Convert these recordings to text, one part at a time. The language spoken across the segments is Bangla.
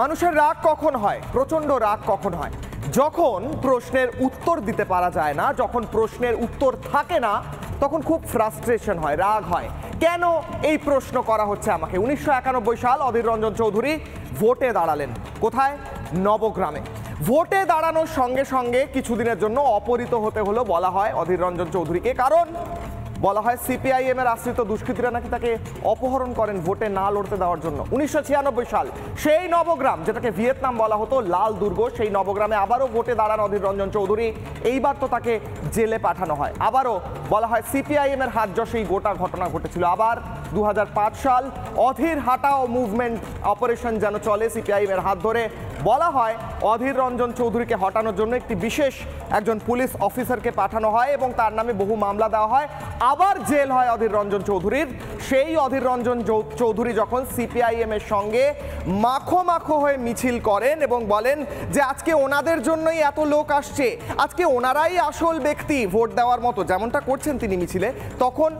মানুষের রাগ কখন হয় প্রচণ্ড রাগ কখন হয় যখন প্রশ্নের উত্তর দিতে পারা যায় না যখন প্রশ্নের উত্তর থাকে না তখন খুব ফ্রাস্ট্রেশন হয় রাগ হয় কেন এই প্রশ্ন করা হচ্ছে আমাকে উনিশশো সাল অধীর রঞ্জন চৌধুরী ভোটে দাঁড়ালেন কোথায় নবগ্রামে ভোটে দাঁড়ানোর সঙ্গে সঙ্গে কিছুদিনের জন্য অপহৃত হতে হলো বলা হয় অধীর রঞ্জন চৌধুরীকে কারণ বলা হয় সিপিআইএম এর আশ্রিত দুষ্কৃতীরা নাকি তাকে অপহরণ করেন ভোটে না লড়তে দেওয়ার জন্য উনিশশো সাল সেই নবগ্রাম যেটাকে ভিয়েতনাম বলা হতো লাল দুর্গ সেই নবগ্রামে আবারও ভোটে দাঁড়ান অধীর রঞ্জন চৌধুরী এইবার তো তাকে জেলে পাঠানো হয় আবারও বলা হয় সিপিআইএম এর হাত এই গোটা ঘটনা ঘটেছিল আবার দু সাল অধীর হাটাও মুভমেন্ট অপারেশন যেন চলে সিপিআইএম এর হাত ধরে বলা হয় অধীর রঞ্জন চৌধুরীকে হটানোর জন্য একটি বিশেষ একজন পুলিশ অফিসারকে পাঠানো হয় এবং তার নামে বহু মামলা দেওয়া হয় আবার জেল হয় অধীর রঞ্জন চৌধুরীর সেই অধীর রঞ্জন চৌধুরী যখন সিপিআইএম এর সঙ্গে মাখো মাখো হয়ে মিছিল করেন এবং বলেন যে আজকে ওনাদের জন্যই এত লোক আসছে আজকে ওনারাই আসল ব্যক্তি ভোট দেওয়ার মতো যেমনটা করছেন তিনি মিছিলে তখন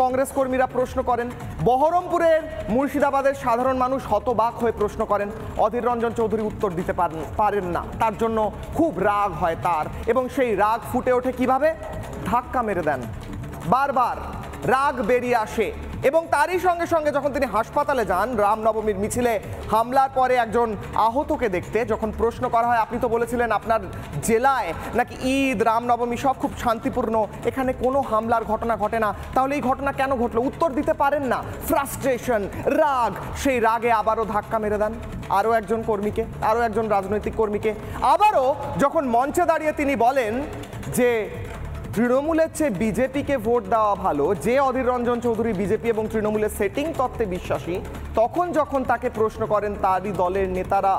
কংগ্রেস কর্মীরা প্রশ্ন করেন বহরমপুরের মুর্শিদাবাদের সাধারণ মানুষ হতবাক হয়ে প্রশ্ন করেন অধীর রঞ্জন চৌধুরী উত্তর দিতে পারেন পারেন না তার জন্য খুব রাগ হয় তার এবং সেই রাগ ফুটে ওঠে কিভাবে ধাক্কা মেরে দেন বারবার রাগ বেরিয়ে আসে এবং তারই সঙ্গে সঙ্গে যখন তিনি হাসপাতালে যান রামনবমীর মিছিলে হামলার পরে একজন আহতকে দেখতে যখন প্রশ্ন করা হয় আপনি তো বলেছিলেন আপনার জেলায় নাকি ঈদ রামনবমী সব খুব শান্তিপূর্ণ এখানে কোনো হামলার ঘটনা ঘটে না তাহলে এই ঘটনা কেন ঘটলো উত্তর দিতে পারেন না ফ্রাস্ট্রেশন রাগ সেই রাগে আবারও ধাক্কা মেরে দেন আরও একজন কর্মীকে আরও একজন রাজনৈতিক কর্মীকে আবারও যখন মঞ্চে দাঁড়িয়ে তিনি বলেন যে তৃণমূলের চেয়ে বিজেপিকে ভোট দেওয়া ভালো যে অধীর রঞ্জন চৌধুরী বিজেপি এবং তৃণমূলের সেটিং তত্ত্বে বিশ্বাসী তখন যখন তাকে প্রশ্ন করেন তারই দলের নেতারা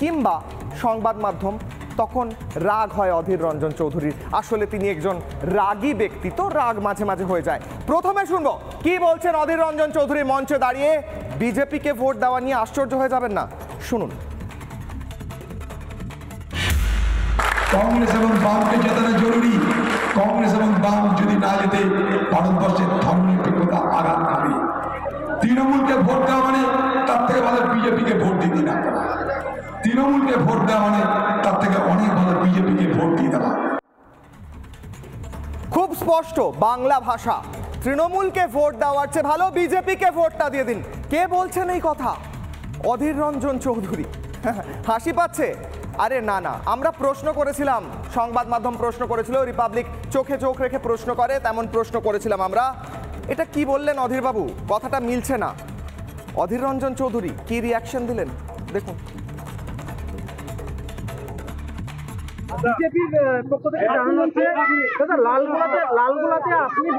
কিংবা সংবাদ মাধ্যম তখন রাগ হয় অধীর রঞ্জন চৌধুরীর আসলে তিনি একজন রাগী ব্যক্তি তো রাগ মাঝে মাঝে হয়ে যায় প্রথমে শুনবো কি বলছেন অধীর রঞ্জন চৌধুরী মঞ্চে দাঁড়িয়ে বিজেপিকে ভোট দেওয়া নিয়ে আশ্চর্য হয়ে যাবেন না শুনুন কংগ্রেস এবং বামকে জেতানো জরুরি কংগ্রেস এবং বাম যদি না যেতে ভারতবর্ষের ধর্মনিরপেক্ষতা আঘাত পাবে তৃণমূলকে ভোট দেওয়া মানে তার থেকে ভালো বিজেপিকে ভোট দিতে না তৃণমূলকে ভোট দেওয়া মানে তার থেকে অনেক ভালো বিজেপিকে ভোট দিয়ে দেওয়া খুব স্পষ্ট বাংলা ভাষা তৃণমূলকে ভোট দেওয়ার চেয়ে ভালো বিজেপিকে ভোটটা দিয়ে দিন কে বলছেন এই কথা অধীর রঞ্জন চৌধুরী হাসি পাচ্ছে আরে না না আমরা প্রশ্ন করেছিলাম সংবাদ মাধ্যম প্রশ্ন করেছিল রিপাবলিক চোখে চোখ রেখে প্রশ্ন করে তেমন প্রশ্ন করেছিলাম আমরা এটা কি বললেন অধীরবাবু কথাটা মিলছে না অধীর রঞ্জন চৌধুরী কি রিয়াকশন দিলেন দেখুন বিজেপির পক্ষ থেকে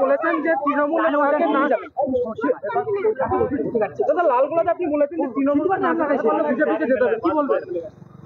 আপনি বলেছেন যে তৃণমূল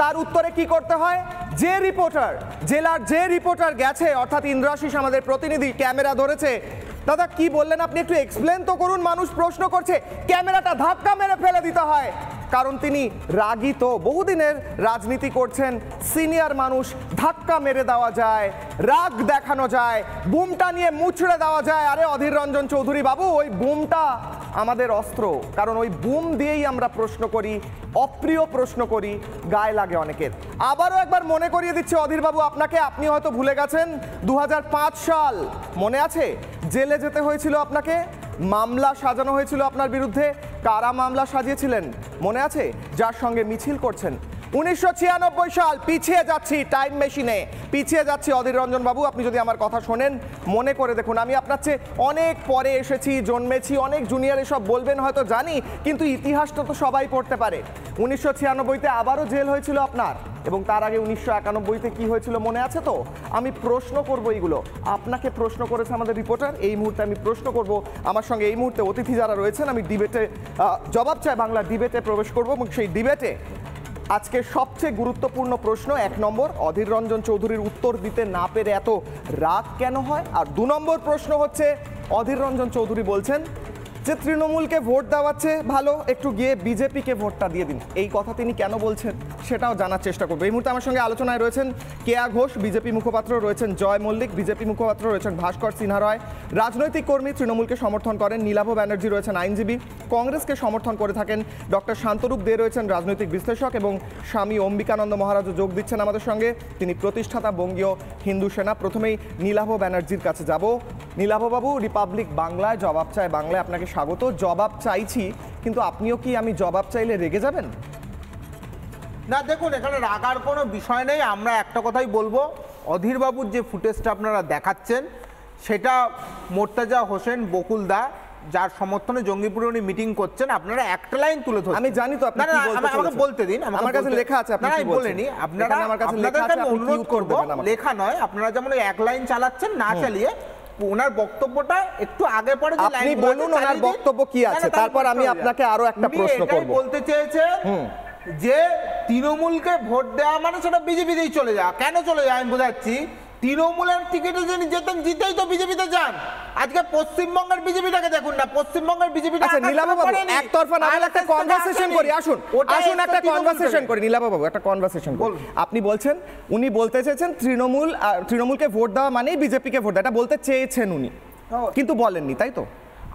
তার উত্তরে কি করতে হয় যে রিপোর্টার জেলার যে রিপোর্টার গেছে অর্থাৎ ইন্দ্রাশিস আমাদের প্রতিনিধি ক্যামেরা ধরেছে দাদা কি বললেন আপনি একটু এক্সপ্লেন তো করুন মানুষ প্রশ্ন করছে ক্যামেরাটা ধাক্কা মেরে ফেলে দিতে হয় কারণ তিনি রাগী তো বহুদিনের রাজনীতি করছেন সিনিয়র মানুষ ধাক্কা মেরে দেওয়া যায় রাগ দেখানো যায় বুমটা নিয়ে মুছড়ে দেওয়া যায় আরে অধীর রঞ্জন চৌধুরী বাবু ওই বুমটা আমাদের অস্ত্র কারণ ওই বুম দিয়েই আমরা প্রশ্ন করি অপ্রিয় প্রশ্ন করি গায়ে লাগে অনেকের আবারও একবার মনে করিয়ে দিচ্ছে অধীরবাবু আপনাকে আপনি হয়তো ভুলে গেছেন দু সাল মনে আছে জেলে যেতে হয়েছিল আপনাকে মামলা সাজানো হয়েছিল আপনার বিরুদ্ধে কারা মামলা সাজিয়েছিলেন মনে আছে যার সঙ্গে মিছিল করছেন উনিশশো সাল পিছিয়ে যাচ্ছি টাইম মেশিনে পিছিয়ে যাচ্ছি অধীর রঞ্জন বাবু আপনি যদি আমার কথা শোনেন মনে করে দেখুন আমি আপনার চেয়ে অনেক পরে এসেছি জন্মেছি অনেক জুনিয়র এসব বলবেন হয়তো জানি কিন্তু ইতিহাসটা তো সবাই পড়তে পারে উনিশশো ছিয়ানব্বইতে আবারও জেল হয়েছিল আপনার এবং তার আগে উনিশশো একানব্বইতে কী হয়েছিল মনে আছে তো আমি প্রশ্ন করব এইগুলো আপনাকে প্রশ্ন করেছে আমাদের রিপোর্টার এই মুহূর্তে আমি প্রশ্ন করব আমার সঙ্গে এই মুহূর্তে অতিথি যারা রয়েছেন আমি ডিবেটে জবাব চাই বাংলা ডিবেটে প্রবেশ করবো এবং সেই ডিবেটে আজকে সবচেয়ে গুরুত্বপূর্ণ প্রশ্ন এক নম্বর অধীর রঞ্জন চৌধুরীর উত্তর দিতে না পেরে এত রাগ কেন হয় আর দু নম্বর প্রশ্ন হচ্ছে অধীর রঞ্জন চৌধুরী বলছেন যে তৃণমূলকে ভোট দেওয়াচ্ছে ভালো একটু গিয়ে বিজেপিকে ভোটটা দিয়ে দিন এই কথা তিনি কেন বলছেন সেটাও জানার চেষ্টা করবো এই মুহূর্তে আমার সঙ্গে আলোচনায় রয়েছেন কেয়া ঘোষ বিজেপি মুখপাত্র রয়েছেন জয় মল্লিক বিজেপি মুখপাত্র রয়েছেন ভাস্কর সিনহা রয় রাজনৈতিক কর্মী তৃণমূলকে সমর্থন করেন নীলাভ ব্যানার্জি রয়েছেন আইনজীবী কংগ্রেসকে সমর্থন করে থাকেন ডক্টর শান্তরূপ দে রয়েছেন রাজনৈতিক বিশ্লেষক এবং স্বামী অম্বিকানন্দ মহারাজও যোগ দিচ্ছেন আমাদের সঙ্গে তিনি প্রতিষ্ঠাতা বঙ্গীয় হিন্দু সেনা প্রথমেই নীলাভ ব্যানার্জির কাছে যাব নীলাভবাবু রিপাবলিক বাংলায় জবাব চায় বাংলায় আপনাকে স্বাগত জবাব চাইছি কিন্তু আপনিও কি আমি জবাব চাইলে রেগে যাবেন না দেখুন এখানে রাগার কোনো বিষয় নেই আমরা একটা কথাই বলবো অধীরবাবুর যে ফুটেজটা আপনারা দেখাচ্ছেন সেটা মোর্তাজা হোসেন বকুল দা যার সমর্থনে জঙ্গিপুরে উনি মিটিং করছেন আপনারা একটা লাইন তুলে ধরুন আমি জানি তো আপনি কি বলতে আমাকে বলতে দিন আমার কাছে লেখা আছে আপনি কি বলেনি আপনারা আমার কাছে লেখা আছে অনুরোধ করব লেখা নয় আপনারা যেমন এক লাইন চালাচ্ছেন না চালিয়ে ওনার বক্তব্যটা একটু আগে পরে আপনি বলুন ওনার বক্তব্য কি আছে তারপর আমি আপনাকে আরো একটা প্রশ্ন করব বলতে চেয়েছে যে তৃণমূলকে ভোট দেওয়া মানে সেটা বিজেপিতেই চলে যাওয়া কেন চলে যায় আমি বোঝাচ্ছি তৃণমূলের টিকিটে যিনি জেতেন জিতেই তো বিজেপিতে যান আজকে পশ্চিমবঙ্গের বিজেপিটাকে দেখুন না পশ্চিমবঙ্গের বিজেপিটা আচ্ছা নীলাবা বাবু একতরফা না একটা কনভারসেশন করি আসুন আসুন একটা কনভারসেশন করি নীলাবা বাবু একটা কনভারসেশন করি আপনি বলছেন উনি বলতে চেয়েছেন তৃণমূল তৃণমূলকে ভোট দেওয়া মানেই বিজেপিকে ভোট দেওয়া এটা বলতে চেয়েছেন উনি কিন্তু বলেননি তাই তো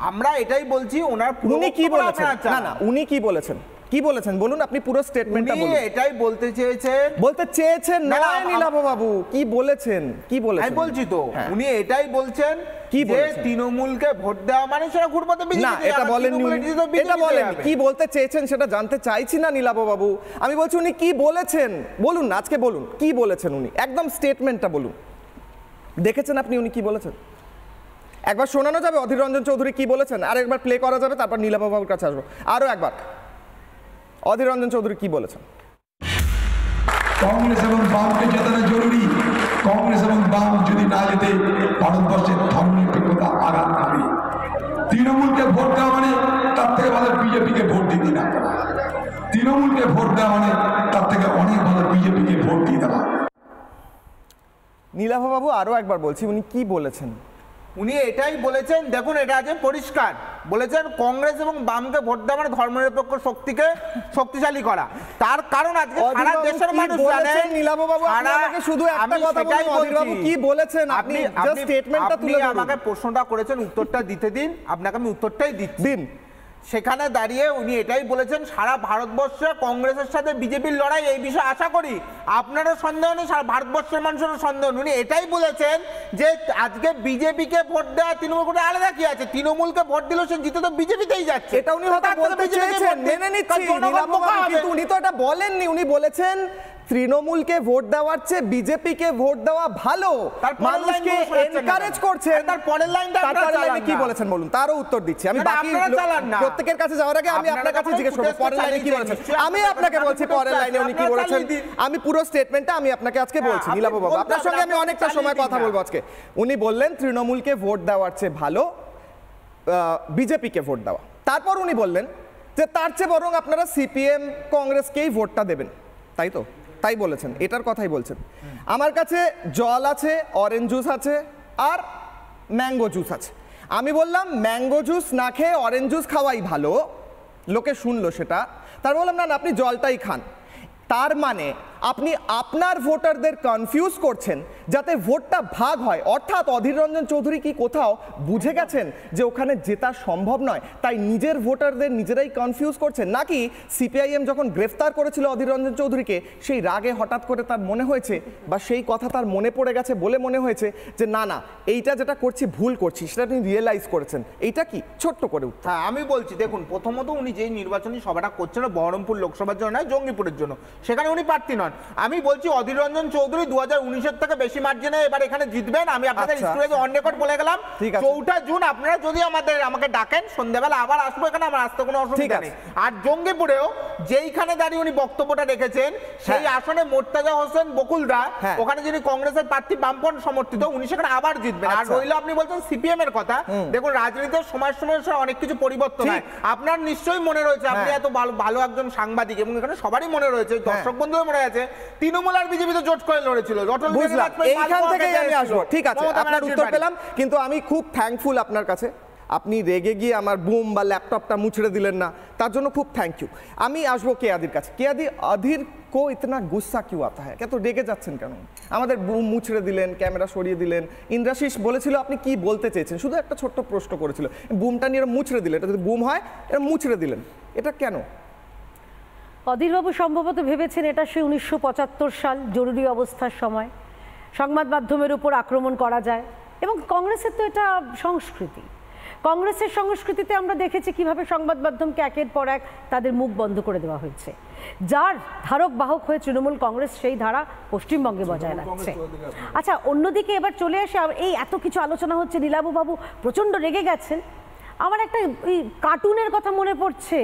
আমরা এটাই বলছি ওনার উনি কি বলেছেন না না উনি কি বলেছেন কি বলেছেন বলুন আপনি পুরো স্টেটমেন্টটা বলুন এটাই বলতে চেয়েছেন বলতে চেয়েছেন না নীলাভ বাবু কি বলেছেন কি বলেছেন আমি বলছি তো হ্যাঁ। উনি এটাই বলছেন কি যে তৃণমূলকে ভোট দেওয়া মানে সেটা ঘুরপথে না এটা বলেন এটা বলেন কি বলতে চেয়েছেন সেটা জানতে চাইছি না নীলাভ বাবু আমি বলছি উনি কি বলেছেন বলুন আজকে বলুন কি বলেছেন উনি একদম স্টেটমেন্টটা বলুন দেখেছেন আপনি উনি কি বলেছেন একবার শোনানো যাবে অধীর রঞ্জন চৌধুরী কি বলেছেন আর একবার প্লে করা যাবে তারপর নীলাভ বাবুর কাছে আসবো আরও একবার অধীর রঞ্জন চৌধুরী কি বলেছেন কংগ্রেস এবং বামকে জেতানো জরুরি কংগ্রেস এবং বাম যদি না জেতে ভারতবর্ষের ধর্মনিরপেক্ষতা আঘাত করে তৃণমূলকে ভোট দেওয়া মানে তার থেকে ভালো বিজেপিকে ভোট দিতে না তৃণমূলকে ভোট দেওয়া মানে তার থেকে অনেক ভালো বিজেপিকে ভোট দিয়ে দেওয়া নীলাভা বাবু আরও একবার বলছি উনি কি বলেছেন উনি এটাই বলেছেন দেখুন এটা আছে পরিষ্কার বলেছেন কংগ্রেস এবং বামকে ভোট দেওয়ার মানে ধর্মনিরপেক্ষ শক্তিকে শক্তিশালী করা তার কারণ আজকে সারা দেশের মানুষ জানে আমাকে শুধু একটা কথা কি বলেছেন আপনি স্টেটমেন্টটা তুলে আমাকে প্রশ্নটা করেছেন উত্তরটা দিতে দিন আপনাকে আমি উত্তরটাই দিচ্ছি দিন সেখানে দাঁড়িয়ে উনি এটাই বলেছেন সারা ভারতবর্ষে কংগ্রেসের সাথে বিজেপির লড়াই এই বিষয়ে আশা করি আপনারও সন্দেহ নেই সারা ভারতবর্ষের মানুষেরও সন্দেহ উনি এটাই বলেছেন যে আজকে বিজেপিকে ভোট দেওয়া তৃণমূল কোনো আলাদা কি আছে তৃণমূলকে ভোট দিল সে জিতে তো বিজেপিতেই যাচ্ছে এটা উনি হয়তো বলতে চেয়েছেন মেনে নিচ্ছি উনি তো এটা বলেননি উনি বলেছেন তৃণমূলকে ভোট দেওয়ার চেয়ে বিজেপিকে ভোট দেওয়া ভালো মানুষকে এনকারেজ করছে তার পরের লাইন লাইনে কি বলেছেন বলুন তারও উত্তর দিচ্ছি আমি বাকি প্রত্যেকের কাছে যাওয়ার আগে আমি আপনার কাছে জিজ্ঞেস করব পরের লাইনে কি বলেছেন আমি আপনাকে বলছি পরের লাইনে উনি কি বলেছেন আমি পুরো স্টেটমেন্টটা আমি আপনাকে আজকে হ্যাঁ, বলছি নীলাভ বাবু আপনার সঙ্গে আমি অনেকটা সময় কথা বলবো আজকে উনি বললেন তৃণমূলকে ভোট দেওয়ার চেয়ে ভালো বিজেপিকে ভোট দেওয়া তারপর উনি বললেন যে তার চেয়ে বরং আপনারা সিপিএম কংগ্রেসকেই ভোটটা দেবেন তাই তো তাই বলেছেন এটার কথাই বলছেন আমার কাছে জল আছে অরেঞ্জ জুস আছে আর ম্যাঙ্গো জুস আছে আমি বললাম ম্যাঙ্গো জুস না খেয়ে অরেঞ্জ জুস খাওয়াই ভালো লোকে শুনলো সেটা তার বললাম না আপনি জলটাই খান তার মানে আপনি আপনার ভোটারদের কনফিউজ করছেন যাতে ভোটটা ভাগ হয় অর্থাৎ অধীর রঞ্জন চৌধুরী কি কোথাও বুঝে গেছেন যে ওখানে জেতা সম্ভব নয় তাই নিজের ভোটারদের নিজেরাই কনফিউজ করছেন নাকি সিপিআইএম যখন গ্রেফতার করেছিল অধীর রঞ্জন চৌধুরীকে সেই রাগে হঠাৎ করে তার মনে হয়েছে বা সেই কথা তার মনে পড়ে গেছে বলে মনে হয়েছে যে না না এইটা যেটা করছি ভুল করছি সেটা তিনি রিয়েলাইজ করেছেন এইটা কি ছোট্ট করে উঠছে হ্যাঁ আমি বলছি দেখুন প্রথমত উনি যেই নির্বাচনী সভাটা করছেন বহরমপুর লোকসভার জন্য নয় জঙ্গিপুরের জন্য সেখানে উনি প্রার্থী নন নন আমি বলছি অধীর রঞ্জন চৌধুরী দু হাজার উনিশের থেকে বেশি মার্জিনে এবার এখানে জিতবেন আমি আপনাদের স্টুডিওতে অন রেকর্ড বলে গেলাম চৌঠা জুন আপনারা যদি আমাদের আমাকে ডাকেন সন্ধ্যাবেলা আবার আসবো এখানে আমার আসতে কোনো অসুবিধা নেই আর জঙ্গিপুরেও যেইখানে দাঁড়িয়ে উনি বক্তব্যটা রেখেছেন সেই হ্যাঁ। আসনে মোর্তাজা হোসেন বকুলদা হ্যাঁ। ওখানে যিনি কংগ্রেসের প্রার্থী বামপন সমর্থিত উনি সেখানে আবার জিতবেন আর আচ্ছা। রইল আপনি বলছেন সিপিএম এর কথা দেখুন রাজনীতির সময় সময় অনেক কিছু পরিবর্তন হয় আপনার নিশ্চয়ই মনে রয়েছে আপনি হ্যাঁ। এত ভালো একজন সাংবাদিক এবং এখানে সবারই মনে রয়েছে দর্শক বন্ধুও মনে আছে আছে তৃণমূল আর বিজেপি তো জোট করে লড়েছিল এইখান থেকেই আমি আসবো ঠিক আছে আপনার উত্তর পেলাম কিন্তু আমি খুব থ্যাঙ্কফুল আপনার কাছে আপনি রেগে গিয়ে আমার বুম বা ল্যাপটপটা মুছড়ে দিলেন না তার জন্য খুব থ্যাংক ইউ আমি আসবো কেয়াদির কাছে কেয়াদি অধীর কো ইতনা গুসা কিউ আতা হ্যাঁ তো রেগে যাচ্ছেন কেন আমাদের বুম মুছড়ে দিলেন ক্যামেরা সরিয়ে দিলেন ইন্দ্রাশিস বলেছিল আপনি কি বলতে চেয়েছেন শুধু একটা ছোট্ট প্রশ্ন করেছিল বুমটা নিয়ে এরা মুছড়ে দিলেন এটা যদি বুম হয় এরা মুছড়ে দিলেন এটা কেন অধীরবাবু সম্ভবত ভেবেছেন এটা সে উনিশশো সাল জরুরি অবস্থার সময় সংবাদ মাধ্যমের উপর আক্রমণ করা যায় এবং কংগ্রেসের তো এটা সংস্কৃতি কংগ্রেসের সংস্কৃতিতে আমরা দেখেছি কিভাবে সংবাদ মাধ্যমকে একের পর এক তাদের মুখ বন্ধ করে দেওয়া হয়েছে যার ধারক বাহক হয়ে তৃণমূল কংগ্রেস সেই ধারা পশ্চিমবঙ্গে বজায় রাখছে আচ্ছা অন্যদিকে এবার চলে আসে এই এত কিছু আলোচনা হচ্ছে নীলাবুবাবু প্রচণ্ড রেগে গেছেন আমার একটা ওই কার্টুনের কথা মনে পড়ছে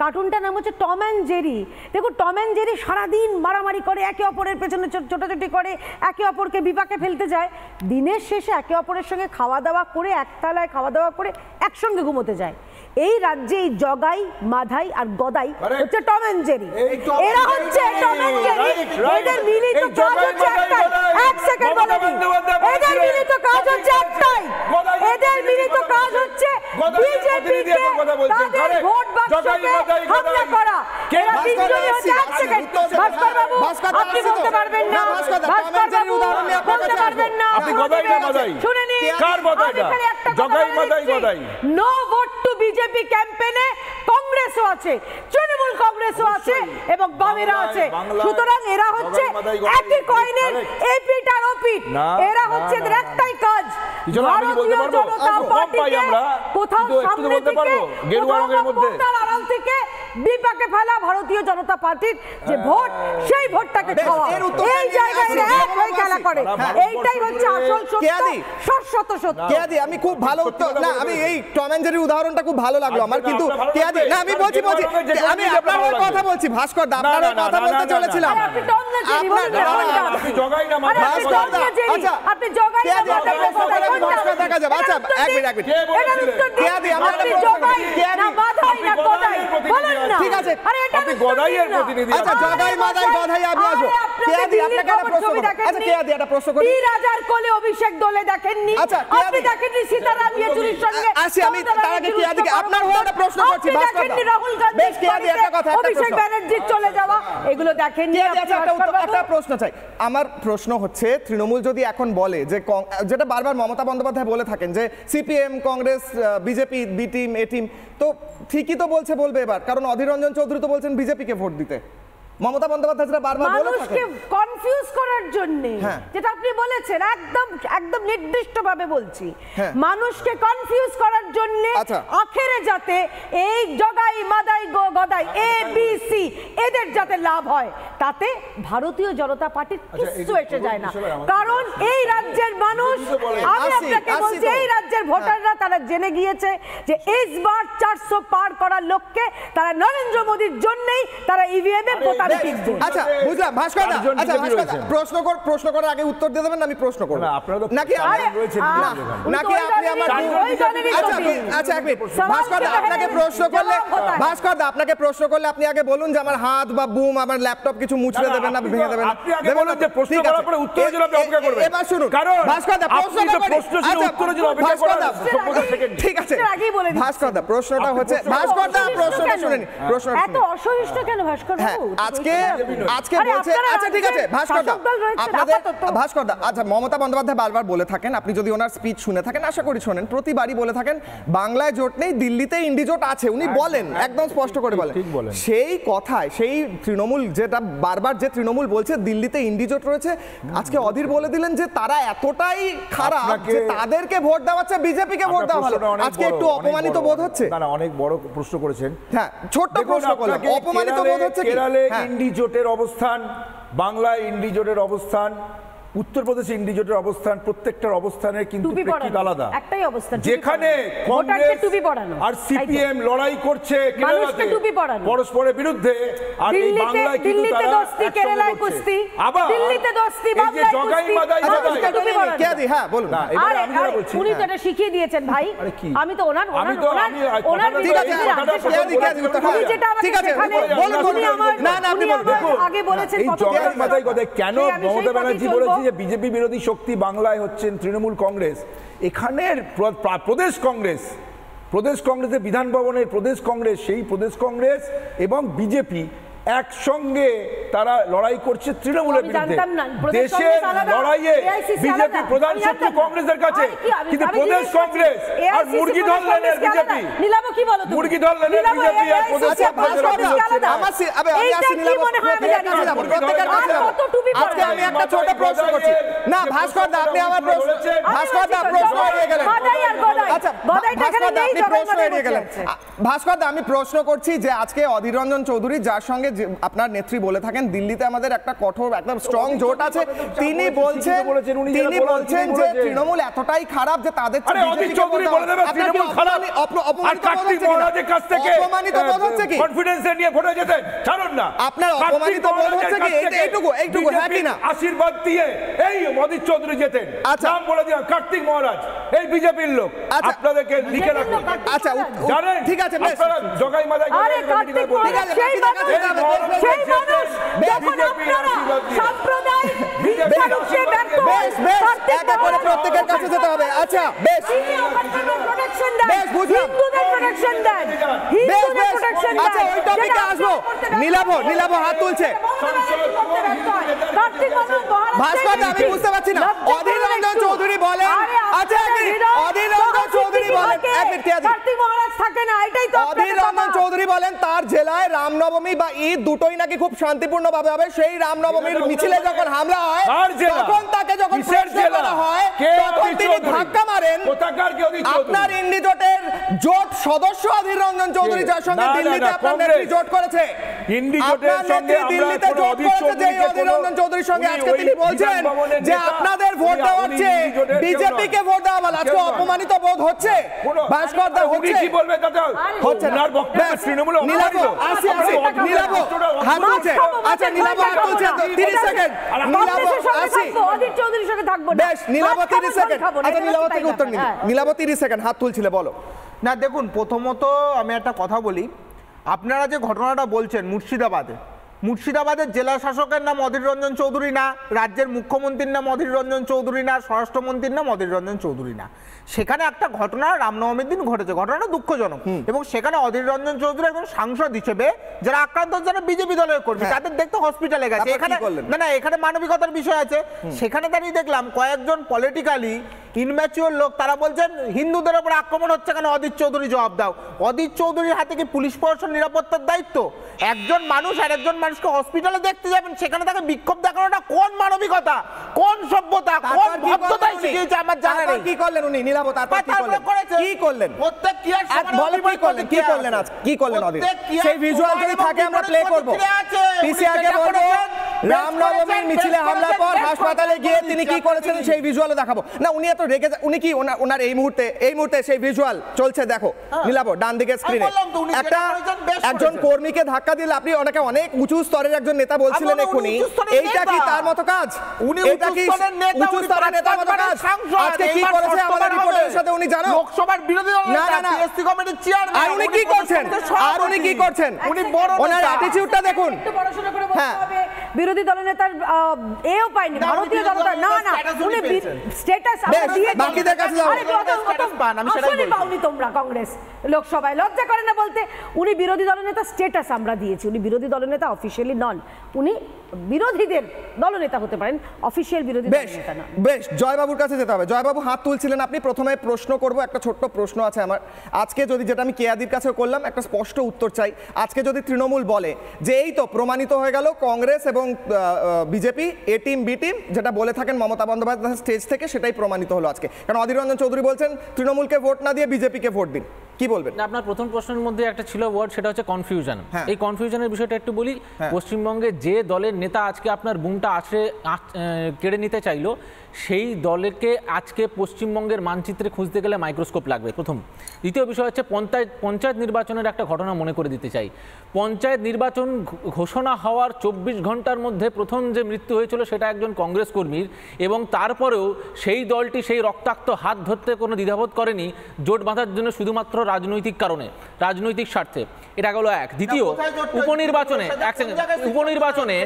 কার্টুনটার নাম হচ্ছে টম অ্যান্ড জেরি দেখুন টম অ্যান্ড জেরি সারাদিন মারামারি করে একে অপরের পেছনে ছোটাছুটি করে একে অপরকে বিপাকে ফেলতে যায় দিনের শেষে একে অপরের সঙ্গে খাওয়া দাওয়া করে একতলায় খাওয়া দাওয়া করে একসঙ্গে ঘুমোতে যায় এই রাজ্যে এই জগাই মাধাই আর গদাই হচ্ছে টম অ্যান্ড জেরি এরা হচ্ছে টম অ্যান্ড জেরি এদের মিলিত কাজ হচ্ছে একটাই এক সেকেন্ড বলে দিন এদের মিলিত কাজ হচ্ছে একটাই এদের মিলিত কাজ হচ্ছে কে তাদের ভোট হামলা করা এরা তিনজনই হচ্ছে এক সেকেন্ড আচ্ছা, ভাস্কর বাবু আপনি বলতে পারবেন না ভাস্কর বাবু বলতে পারবেন না আপনি গদাই না গদাই শুনে নিন কার গদাইটা Jagai Gadai no vote to BJP ক্যাম্পেনে কংগ্রেসও আছে কংগ্রেসও আছে এবং বামেরা আছে সুতরাং এরা হচ্ছে একই কয়েনের এই পিঠ আর ও এরা হচ্ছে একটাই কাজ কোথাও সামনে থেকে কোথাও আড়াল থেকে বিপাকে ফেলা ভারতীয় জনতা পার্টির যে হ্যাঁ। ভোট সেই ভোটটাকে খাওয়া এই জায়গায় এক হয়ে খেলা হ্যাঁ। করে হ্যাঁ। এইটাই হচ্ছে আসল সত্য সশত সত্য কেয়াদি আমি খুব ভালো উত্তর না আমি এই টম উদাহরণটা খুব ভালো লাগলো আচ্ছা, আমার কিন্তু কেয়াদি না আমি বলছি বলছি আমি আপনার কথা বলছি ভাস্কর দা আপনার কথা বলতে চলেছিলাম আপনি না আপনি জগাই না ভাস্কর দা আচ্ছা আপনি জগাই না ভাস্কর দা কাছে আচ্ছা আপনি জগাই না না ঠিক আছে আপনি প্রতিনিধি আচ্ছা গদাই মাদাই গদাই আমি আপনাকে একটা প্রশ্ন আচ্ছা একটা প্রশ্ন করি বীর রাজার কোলে অভিষেক দোলে দেখেননি আচ্ছা, আপনি দেখেননি সীতারাম ইয়েচুরির সঙ্গে আসি আমি তার আগে আপনার হয়ে একটা প্রশ্ন করছি রাহুল গান্ধী বেশ একটা কথা একটা প্রশ্ন অভিষেক ব্যানার্জি চলে যাওয়া এগুলো দেখেননি আচ্ছা, একটা প্রশ্ন চাই আমার প্রশ্ন হচ্ছে তৃণমূল যদি এখন বলে যে যেটা বারবার মমতা বন্দ্যোপাধ্যায় বলে থাকেন যে CPM Congress BJP B team A team তো ঠিকই তো বলছে বলবে এবার কারণ অধীর রঞ্জন চৌধুরী তো বলছেন বিজেপিকে ভোট দিতে মমতা বন্দ্যোপাধ্যায়রা বারবার বলে থাকেন কনফিউজ করার জন্য হ্যাঁ। যেটা আপনি বলেছেন একদম একদম নির্দিষ্টভাবে বলছি হ্যাঁ। মানুষকে কনফিউজ করার জন্য আখেরে আচ্ছা। যাতে এই জগাই মাদাই গো গদাই আচ্ছা, এ আচ্ছা, বি সি এদের যাতে লাভ হয় তাতে ভারতীয় জনতা পার্টির কিছু এসে যায় না কারণ এই রাজ্যের মানুষ আমি আপনাকে বলছি এই রাজ্যের হ্যাঁ। ভোটাররা তারা জেনে গিয়েছে যে এসবার চারশো পার করার লক্ষ্যে তারা নরেন্দ্র মোদীর জন্যই তারা ইভিএম e এ ভোটার আপনাকে প্রশ্ন করলে আপনি আগে বলুন যে আমার হাত বা বুম আমার ল্যাপটপ কিছু মুছে দেবেন না ভেঙে দেবেন এবার শুনুন ভাস্কর দা আচ্ছা, আচ্ছা, ঠিক আছে ভাস্কর প্রশ্নটা হচ্ছে ভাস্কর দা প্রশ্নটা শুনেন প্রশ্ন এত অসহিষ্ণু কেন ভাস্কর আজ আজকে আজকে বলছে আচ্ছা ঠিক আচ্ছা, আছে আপনাদের আচ্ছা মমতা বন্দ্যোপাধ্যায় বারবার বলে থাকেন আপনি যদি ওনার স্পিচ শুনে থাকেন আশা করি শোনেন প্রতিবারই বলে থাকেন বাংলায় জোট নেই দিল্লিতে ইন্ডি জোট আছে উনি বলেন একদম স্পষ্ট করে বলেন সেই কথায় সেই তৃণমূল যেটা বারবার যে তৃণমূল বলছে দিল্লিতে ইন্ডি জোট রয়েছে আজকে অধীর বলে দিলেন যে তারা এতটাই খারাপ যে তাদেরকে ভোট দেওয়াচ্ছে বিজেপিকে ভোট দেওয়া আজকে একটু অপমানিত বোধ হচ্ছে না অনেক বড় প্রশ্ন করেছেন হ্যাঁ ছোট্ট প্রশ্ন করলাম অপমানিত বোধ হচ্ছে কি ইন্ডিজোটের অবস্থান বাংলায় ইন্ডিজোটের অবস্থান উত্তরপ্রদেশে ইন্ডিজোটের অবস্থান প্রত্যেকটার অবস্থানের কিন্তু প্রেক্ষিত আলাদা একটাই অবস্থান যেখানে কংগ্রেস আর সিপিএম লড়াই করছে কেরালাতে পরস্পরের বিরুদ্ধে আর এই বাংলায় কিন্তু তারা কেরালায় কুস্তি আবার দিল্লিতে দস্তি বাংলায় কুস্তি মাদাই হ্যাঁ না এবারে আমি বলছি উনি তো এটা শিখিয়ে দিয়েছেন ভাই আমি তো ওনার ওনার ওনার ঠিক আছে যেটা ঠিক আছে না না আপনি বলুন আগে বলেছেন কত মাদাই কথা কেন মমতা ব্যানার্জি বলেছে যে বিজেপি বিরোধী শক্তি বাংলায় হচ্ছেন তৃণমূল কংগ্রেস এখানের প্রদেশ কংগ্রেস প্রদেশ কংগ্রেসের বিধান ভবনের প্রদেশ কংগ্রেস সেই প্রদেশ কংগ্রেস এবং বিজেপি একসঙ্গে তারা লড়াই করছে তৃণমূলের বিরুদ্ধে দেশের লড়াইয়ে বিজেপি প্রধান শত্রু কংগ্রেসের কাছে কিন্তু প্রদেশ কংগ্রেস আর মুরগি লেনের বিজেপি মুরগি লেনের বিজেপি আর প্রদেশ আজকে আমি একটা ছোট প্রশ্ন করছি না ভাস্কর দা আপনি আমার প্রশ্ন ভাস্কর দা প্রশ্ন গেলেন আচ্ছা, ভাস্কর দা আমি প্রশ্ন করছি যে আজকে অধীর রঞ্জন চৌধুরী যার সঙ্গে আপনার নেত্রী বলে থাকেন দিল্লিতে আমাদের একটা কঠোর একদম স্ট্রং জোট আছে তিনি বলছেন তিনি বলছেন যে তৃণমূল এতটাই খারাপ যে তাদের হ্যাঁ আশীর্বাদ দিয়ে এই চৌধুরী যেতেন আচ্ছা। বলে দিলাম কার্তিক মহারাজ এই বিজেপির লোক আচ্ছা। লিখে আচ্ছা ঠিক আছে সেই মানুষ যখন আপনারা সাম্প্রদায়িক হিংসারূপে ব্যর্থ প্রত্যেক করে প্রত্যেকের কাছে যেতে হবে আচ্ছা বেশ প্রোটেকশন দেন বেশ বুঝলাম হিন্দুদের প্রোটেকশন দেন হিন্দুদের প্রোটেকশন দেন আচ্ছা ওই টপিকে আসবো নীলাভ নীলাভ হাত তুলছে ভাস্কর আমি বুঝতে পারছি না অধীর রঞ্জন চৌধুরী বলেন আচ্ছা, আচ্ছা অধীর রঞ্জন চৌধুরী বলেন এক মিনিট কার্তিক মহারাজ থাকে না এটাই তো অধীর রঞ্জন চৌধুরী বলেন তার জেলায় রামনবমী বা দুটোই নাকি খুব শান্তিপূর্ণ ভাবে হবে সেই রামনবমীর মিছিলে যখন হামলা হয় তখন তাকে যখন ধাক্কা মারেন আপনার ইন্ডি জোটের জোট সদস্য অধীর রঞ্জন চৌধুরী যার সঙ্গে দিল্লিতে আপনার জোট করেছে অপমানিত বোধ হচ্ছে হ্যাঁ, হাত সেকেন্ড হাত তুলছিলে বলো না দেখুন প্রথমত আমি একটা কথা বলি আপনারা যে ঘটনাটা বলছেন মুর্শিদাবাদে মুর্শিদাবাদের জেলা শাসকের নাম অধীর রঞ্জন চৌধুরী না রাজ্যের মুখ্যমন্ত্রীর নাম অধীর রঞ্জন চৌধুরী না স্বরাষ্ট্রমন্ত্রীর নাম অধীর রঞ্জন চৌধুরী না সেখানে একটা ঘটনা রামনবমীর দিন ঘটেছে ঘটনাটা দুঃখজনক এবং সেখানে অধীর রঞ্জন চৌধুরী একজন সাংসদ হিসেবে যারা আক্রান্ত যারা বিজেপি দলের কর্মী হ্যাঁ। তাদের দেখতে হসপিটালে গেছে এখানে না না এখানে মানবিকতার বিষয় আছে সেখানে দাঁড়িয়ে দেখলাম কয়েকজন পলিটিক্যালি ইনম্যাচিওর লোক তারা বলছেন হিন্দুদের ওপর আক্রমণ হচ্ছে কেন অদিত চৌধুরী জবাব দাও অদিত চৌধুরীর হাতে কি পুলিশ প্রশাসন নিরাপত্তার দায়িত্ব একজন মানুষ আর একজন মানুষ মানুষকে হসপিটালে দেখতে যাবেন সেখানে তাকে বিক্ষোভ দেখানোটা কোন মানবিকতা কোন সভ্যতা কোন ভদ্রতাই শিখিয়েছে আমার জানা নেই কি করলেন উনি নীলাব তারপর কি করলেন প্রত্যেক ক্রিয়ার কি করলেন কি করলেন আজ কি করলেন সেই ভিজুয়াল যদি থাকে আমরা প্লে করব পিসিআর কে বলবো রামনবমীর মিছিলে হামলা পর হাসপাতালে গিয়ে তিনি কি করেছেন সেই ভিজুয়ালও দেখাবো না উনি এত রেগে উনি কি ওনার এই মুহূর্তে এই মুহূর্তে সেই ভিজুয়াল চলছে দেখো হ্যাঁ। নীলাবো ডান দিকে স্ক্রিনে একটা একজন কর্মীকে ধাক্কা দিলে আপনি অনেকে অনেক উঁচু স্তরের একজন নেতা বলছিলেন এক্ষুনি এইটা কি তার মতো কাজ উনি এটা কি উঁচু স্তরের নেতার মতো কাজ আজকে কি করেছে আমাদের রিপোর্টারের সাথে উনি জানো লোকসভার বিরোধী দল না না পিএসসি কমিটির চেয়ারম্যান আর উনি কি করছেন আর উনি কি করছেন উনি বড় ওনার অ্যাটিটিউডটা দেখুন একটু পড়াশোনা করে হ্যাঁ। বলতে হবে বিরোধী দলনেতার এও পাইনি ভারতীয় জনতা না না উনি স্ট্যাটাস বাকিদের পাওনি তোমরা কংগ্রেস লোকসভায় লজ্জা করে না বলতে উনি বিরোধী দলনেতা স্ট্যাটাস আমরা দিয়েছি উনি বিরোধী দলনেতা অফিসিয়ালি নন উনি বিরোধীদের দলনেতা হতে পারেন অফিসিয়াল বিরোধী বেশ বেশ জয়বাবুর কাছে যেতে হবে জয়বাবু হাত তুলছিলেন আপনি প্রথমে প্রশ্ন করব একটা ছোট্ট প্রশ্ন আছে আমার আজকে যদি যেটা আমি কেয়াদির কাছে করলাম একটা স্পষ্ট উত্তর চাই আজকে যদি তৃণমূল বলে যে এই তো প্রমাণিত হয়ে গেল কংগ্রেস এবং BJP A team B team যেটা বলে থাকেন মমতা বন্দ্যোপাধ্যায় স্টেজ থেকে সেটাই প্রমাণিত হলো আজকে কারণ অধীর রঞ্জন চৌধুরী বলছেন তৃণমূলকে ভোট না দিয়ে বিজেপিকে ভোট দিন কি বলবেন আপনার প্রথম প্রশ্নের মধ্যে একটা ছিল ওয়ার্ড সেটা হচ্ছে কনফিউশন হ্যাঁ। এই কনফিউশনের বিষয়টা একটু বলি হ্যাঁ। পশ্চিমবঙ্গে যে দলের নেতা আজকে আপনার বুমটা আছে কেড়ে নিতে চাইলো সেই দলকে আজকে পশ্চিমবঙ্গের মানচিত্রে খুঁজতে গেলে মাইক্রোস্কোপ লাগবে প্রথম দ্বিতীয় বিষয় হচ্ছে পঞ্চায়েত পঞ্চায়েত নির্বাচনের একটা ঘটনা মনে করে দিতে চাই পঞ্চায়েত নির্বাচন ঘোষণা হওয়ার চব্বিশ ঘন্টার মধ্যে প্রথম যে মৃত্যু হয়েছিল সেটা একজন কংগ্রেস কর্মীর এবং তারপরেও সেই দলটি সেই রক্তাক্ত হাত ধরতে কোনো দ্বিধাবোধ করেনি জোট বাঁধার জন্য শুধুমাত্র রাজনৈতিক কারণে রাজনৈতিক স্বার্থে এটা গেল এক দ্বিতীয় উপনির্বাচনে এক সেকেন্ড উপনির্বাচনে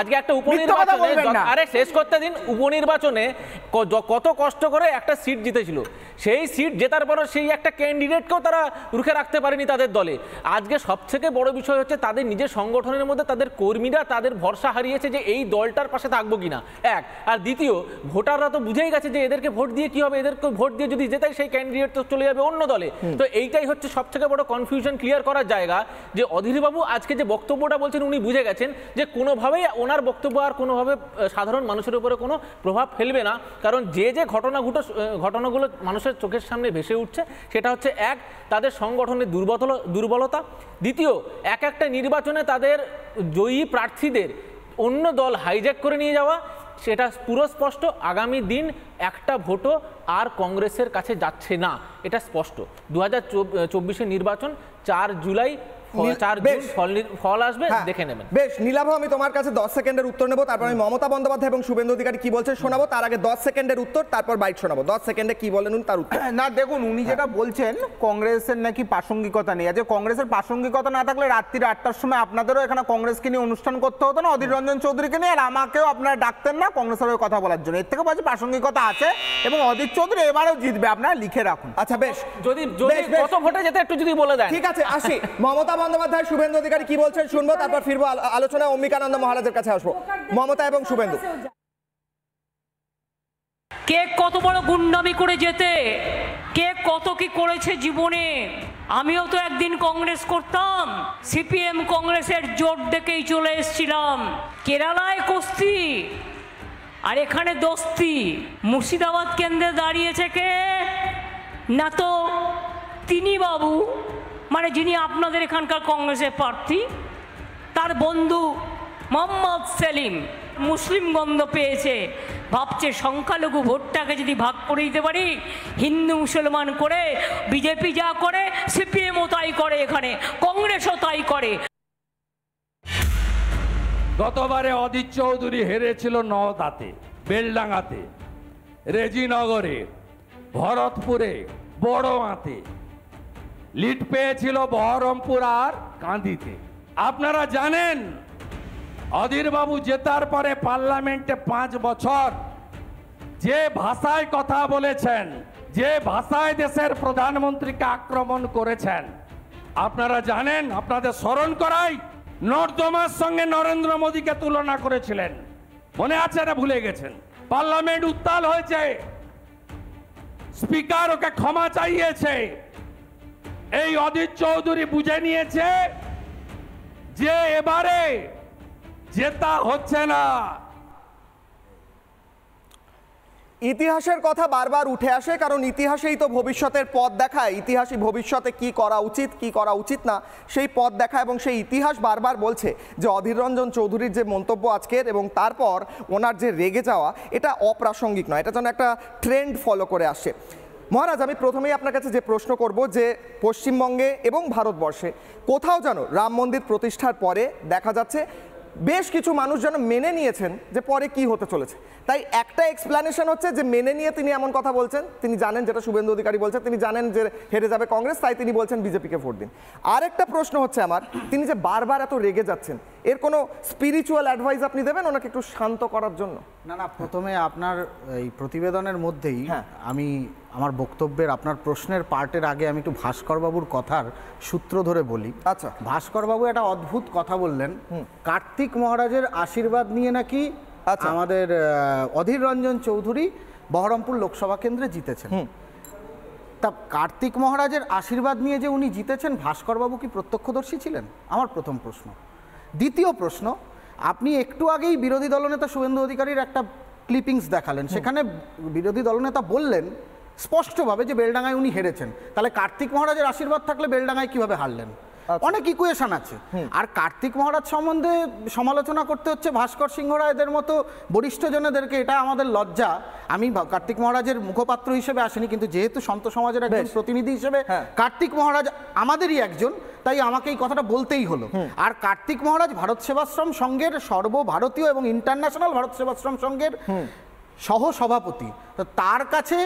আজকে একটা উপনির্বাচনে আরে শেষ করতে দিন উপনির্বাচনে নির্বাচনে কত কষ্ট করে একটা সিট জিতেছিল সেই সিট জেতার পরও সেই একটা ক্যান্ডিডেটকেও তারা রুখে রাখতে পারেনি তাদের দলে আজকে সবথেকে বড় বিষয় হচ্ছে তাদের নিজের সংগঠনের মধ্যে তাদের কর্মীরা তাদের ভরসা হারিয়েছে যে এই দলটার পাশে থাকবো কিনা এক আর দ্বিতীয় ভোটাররা তো বুঝেই গেছে যে এদেরকে ভোট দিয়ে কি হবে এদেরকে ভোট দিয়ে যদি যেতাই সেই ক্যান্ডিডেট তো চলে যাবে অন্য দলে তো এইটাই হচ্ছে সবথেকে বড় কনফিউশন ক্লিয়ার করার জায়গা যে অধীরবাবু আজকে যে বক্তব্যটা বলছেন উনি বুঝে গেছেন যে কোনোভাবেই ওনার বক্তব্য আর কোনোভাবে সাধারণ মানুষের উপরে কোনো প্রভাব ফেলে মিলবে না কারণ যে যে ঘটনাগুলো ঘটনাগুলো মানুষের চোখের সামনে ভেসে উঠছে সেটা হচ্ছে এক তাদের সংগঠনের দুর্বল দুর্বলতা দ্বিতীয় এক একটা নির্বাচনে তাদের জয়ী প্রার্থীদের অন্য দল হাইজ্যাক করে নিয়ে যাওয়া সেটা পুরো স্পষ্ট আগামী দিন একটা ভোটও আর কংগ্রেসের কাছে যাচ্ছে না এটা স্পষ্ট দু হাজার নির্বাচন চার জুলাই হ্যাঁ। বেশ নীলাভ আমি তোমার কাছে দশ সেকেন্ডের উত্তর নেবো তারপর আমি মমতা বন্দ্যোপাধ্যায় এবং শুভেন্দু অধিকারী কি বলছে শোনাবো তার আগে দশ সেকেন্ডের উত্তর তারপর বাইট শোনাবো দশ সেকেন্ডে কি বলেন তার উত্তর না দেখুন উনি যেটা হ্যাঁ। বলছেন কংগ্রেসের নাকি প্রাসঙ্গিকতা নেই আজকে আচ্ছা, কংগ্রেসের প্রাসঙ্গিকতা না থাকলে রাত্রির আটটার সময় আপনাদেরও এখানে কংগ্রেসকে নিয়ে অনুষ্ঠান করতে হতো না অধীর রঞ্জন চৌধুরীকে নিয়ে আর আমাকেও আপনারা ডাকতেন না কংগ্রেসের হয়ে কথা বলার জন্য এর থেকে বলছি প্রাসঙ্গিকতা আছে এবং অধীর চৌধুরী এবারেও জিতবে আপনারা লিখে রাখুন আচ্ছা বেশ যদি কত ভোটে যেতে একটু যদি বলে দেন ঠিক আছে আসি মমতা বন্দ্যোপাধ্যায় শুভেন্দু অধিকারী কি বলছেন শুনবো তারপর ফিরবো আলোচনা অম্বিকানন্দ মহারাজের কাছে আসবো মমতা এবং শুভেন্দু কে কত বড় গুন্ডামি করে যেতে কে কত কি করেছে জীবনে আমিও তো একদিন কংগ্রেস করতাম সিপিএম কংগ্রেসের জোট দেখেই চলে এসছিলাম কেরালায় কস্তি আর এখানে দোস্তি মুর্শিদাবাদ কেন্দ্রে দাঁড়িয়েছে কে না তো তিনি বাবু মানে যিনি আপনাদের এখানকার কংগ্রেসের প্রার্থী তার বন্ধু মোহাম্মদ সেলিম মুসলিম গন্ধ পেয়েছে ভাবছে সংখ্যালঘু ভোটটাকে যদি ভাগ করে দিতে পারি হিন্দু মুসলমান করে বিজেপি যা করে সিপিএমও তাই করে এখানে কংগ্রেসও তাই করে গতবারে অদিত চৌধুরী হেরেছিল নদাতে বেলডাঙ্গাতে রেজিনগরে ভরতপুরে বড়োয়াতে লিড পেয়েছিল বহরমপুর আর কান্দিতে আপনারা জানেন অধীরবাবু জেতার পরে পার্লামেন্টে পাঁচ বছর যে ভাষায় কথা বলেছেন যে ভাষায় দেশের প্রধানমন্ত্রীকে আক্রমণ করেছেন আপনারা জানেন আপনাদের স্মরণ করাই নর্দমার সঙ্গে নরেন্দ্র মোদীকে তুলনা করেছিলেন মনে আছে না ভুলে গেছেন পার্লামেন্ট উত্তাল হয়েছে স্পিকার ওকে ক্ষমা চাইয়েছে এই অদিত চৌধুরী বুঝে নিয়েছে যে এবারে জেতা হচ্ছে না ইতিহাসের কথা বারবার উঠে আসে কারণ ইতিহাসেই তো ভবিষ্যতের পথ দেখায় ইতিহাসই ভবিষ্যতে কি করা উচিত কি করা উচিত না সেই পথ দেখা এবং সেই ইতিহাস বারবার বলছে যে অধীর রঞ্জন চৌধুরীর যে মন্তব্য আজকের এবং তারপর ওনার যে রেগে যাওয়া এটা অপ্রাসঙ্গিক নয় এটা যেন একটা ট্রেন্ড ফলো করে আসে মহারাজ আমি প্রথমেই আপনার কাছে যে প্রশ্ন করব যে পশ্চিমবঙ্গে এবং ভারতবর্ষে কোথাও যেন রাম মন্দির প্রতিষ্ঠার পরে দেখা যাচ্ছে বেশ কিছু মানুষ যেন মেনে নিয়েছেন যে পরে কি হতে চলেছে তাই একটা এক্সপ্লানেশন হচ্ছে যে মেনে নিয়ে তিনি এমন কথা বলছেন তিনি জানেন যেটা শুভেন্দু অধিকারী বলছেন তিনি জানেন যে হেরে যাবে কংগ্রেস তাই তিনি বলছেন বিজেপিকে ভোট দিন আরেকটা প্রশ্ন হচ্ছে আমার তিনি যে বারবার এত রেগে যাচ্ছেন এর কোনো স্পিরিচুয়াল অ্যাডভাইস আপনি দেবেন ওনাকে একটু শান্ত করার জন্য না না প্রথমে আপনার এই প্রতিবেদনের মধ্যেই হ্যাঁ। আমি আমার বক্তব্যের আপনার প্রশ্নের পার্টের আগে আমি একটু ভাস্করবাবুর কথার সূত্র ধরে বলি আচ্ছা ভাস্করবাবু একটা অদ্ভুত কথা বললেন কার্তিক মহারাজের আশীর্বাদ নিয়ে নাকি আচ্ছা। আমাদের অধীর রঞ্জন চৌধুরী বহরমপুর লোকসভা কেন্দ্রে জিতেছেন তা কার্তিক মহারাজের আশীর্বাদ নিয়ে যে উনি জিতেছেন ভাস্করবাবু কি প্রত্যক্ষদর্শী ছিলেন আমার প্রথম প্রশ্ন দ্বিতীয় প্রশ্ন আপনি একটু আগেই বিরোধী দলনেতা শুভেন্দু অধিকারীর একটা ক্লিপিংস দেখালেন সেখানে বিরোধী দলনেতা বললেন স্পষ্টভাবে যে বেলডাঙ্গায় উনি হেরেছেন তাহলে কার্তিক মহারাজের আশীর্বাদ থাকলে বেলডাঙ্গায় কিভাবে হারলেন আচ্ছা। অনেক ইকুয়েশন আছে আর কার্তিক মহারাজ সম্বন্ধে সমালোচনা করতে হচ্ছে ভাস্কর সিংহ রায়দের মতো বরিষ্ঠ জনেদেরকে এটা আমাদের লজ্জা আমি কার্তিক মহারাজের মুখপাত্র হিসেবে আসেনি কিন্তু যেহেতু সন্ত সমাজের একজন প্রতিনিধি হিসেবে হ্যাঁ। কার্তিক মহারাজ আমাদেরই একজন তাই আমাকে এই কথাটা বলতেই হলো আর কার্তিক মহারাজ ভারত সেবাশ্রম সংঘের সর্বভারতীয় এবং ইন্টারন্যাশনাল ভারত সেবাশ্রম সংঘের সহ সভাপতি তার কাছে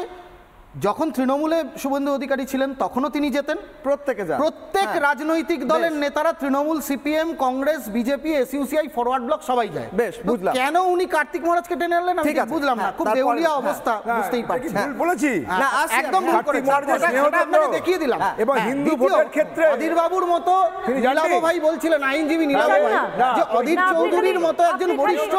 যখন তৃণমূলে শুভেন্দু অধিকারী ছিলেন তখনও তিনি যেতেন প্রত্যেকে প্রত্যেক হ্যাঁ। রাজনৈতিক দলের নেতারা Trinamool CPM Congress BJP SUCI Forward Bloc সবাই যায় বেশ বুঝলাম কেন উনি কার্তিক মহারাজকে টেনে আনলেন ঠিক আছে বুঝলাম না হ্যাঁ, খুব দেউলিয়া হ্যাঁ, অবস্থা বুঝতেই পারছি বলেছি না একদম ভুল করেছেন দেখিয়ে দিলাম এবং হিন্দু ভোটের ক্ষেত্রে অধীর বাবুর মতো নীলাবু ভাই বলছিলেন আইনজীবী নীলাবু ভাই যে অধীর চৌধুরীর মতো একজন বরিষ্ঠ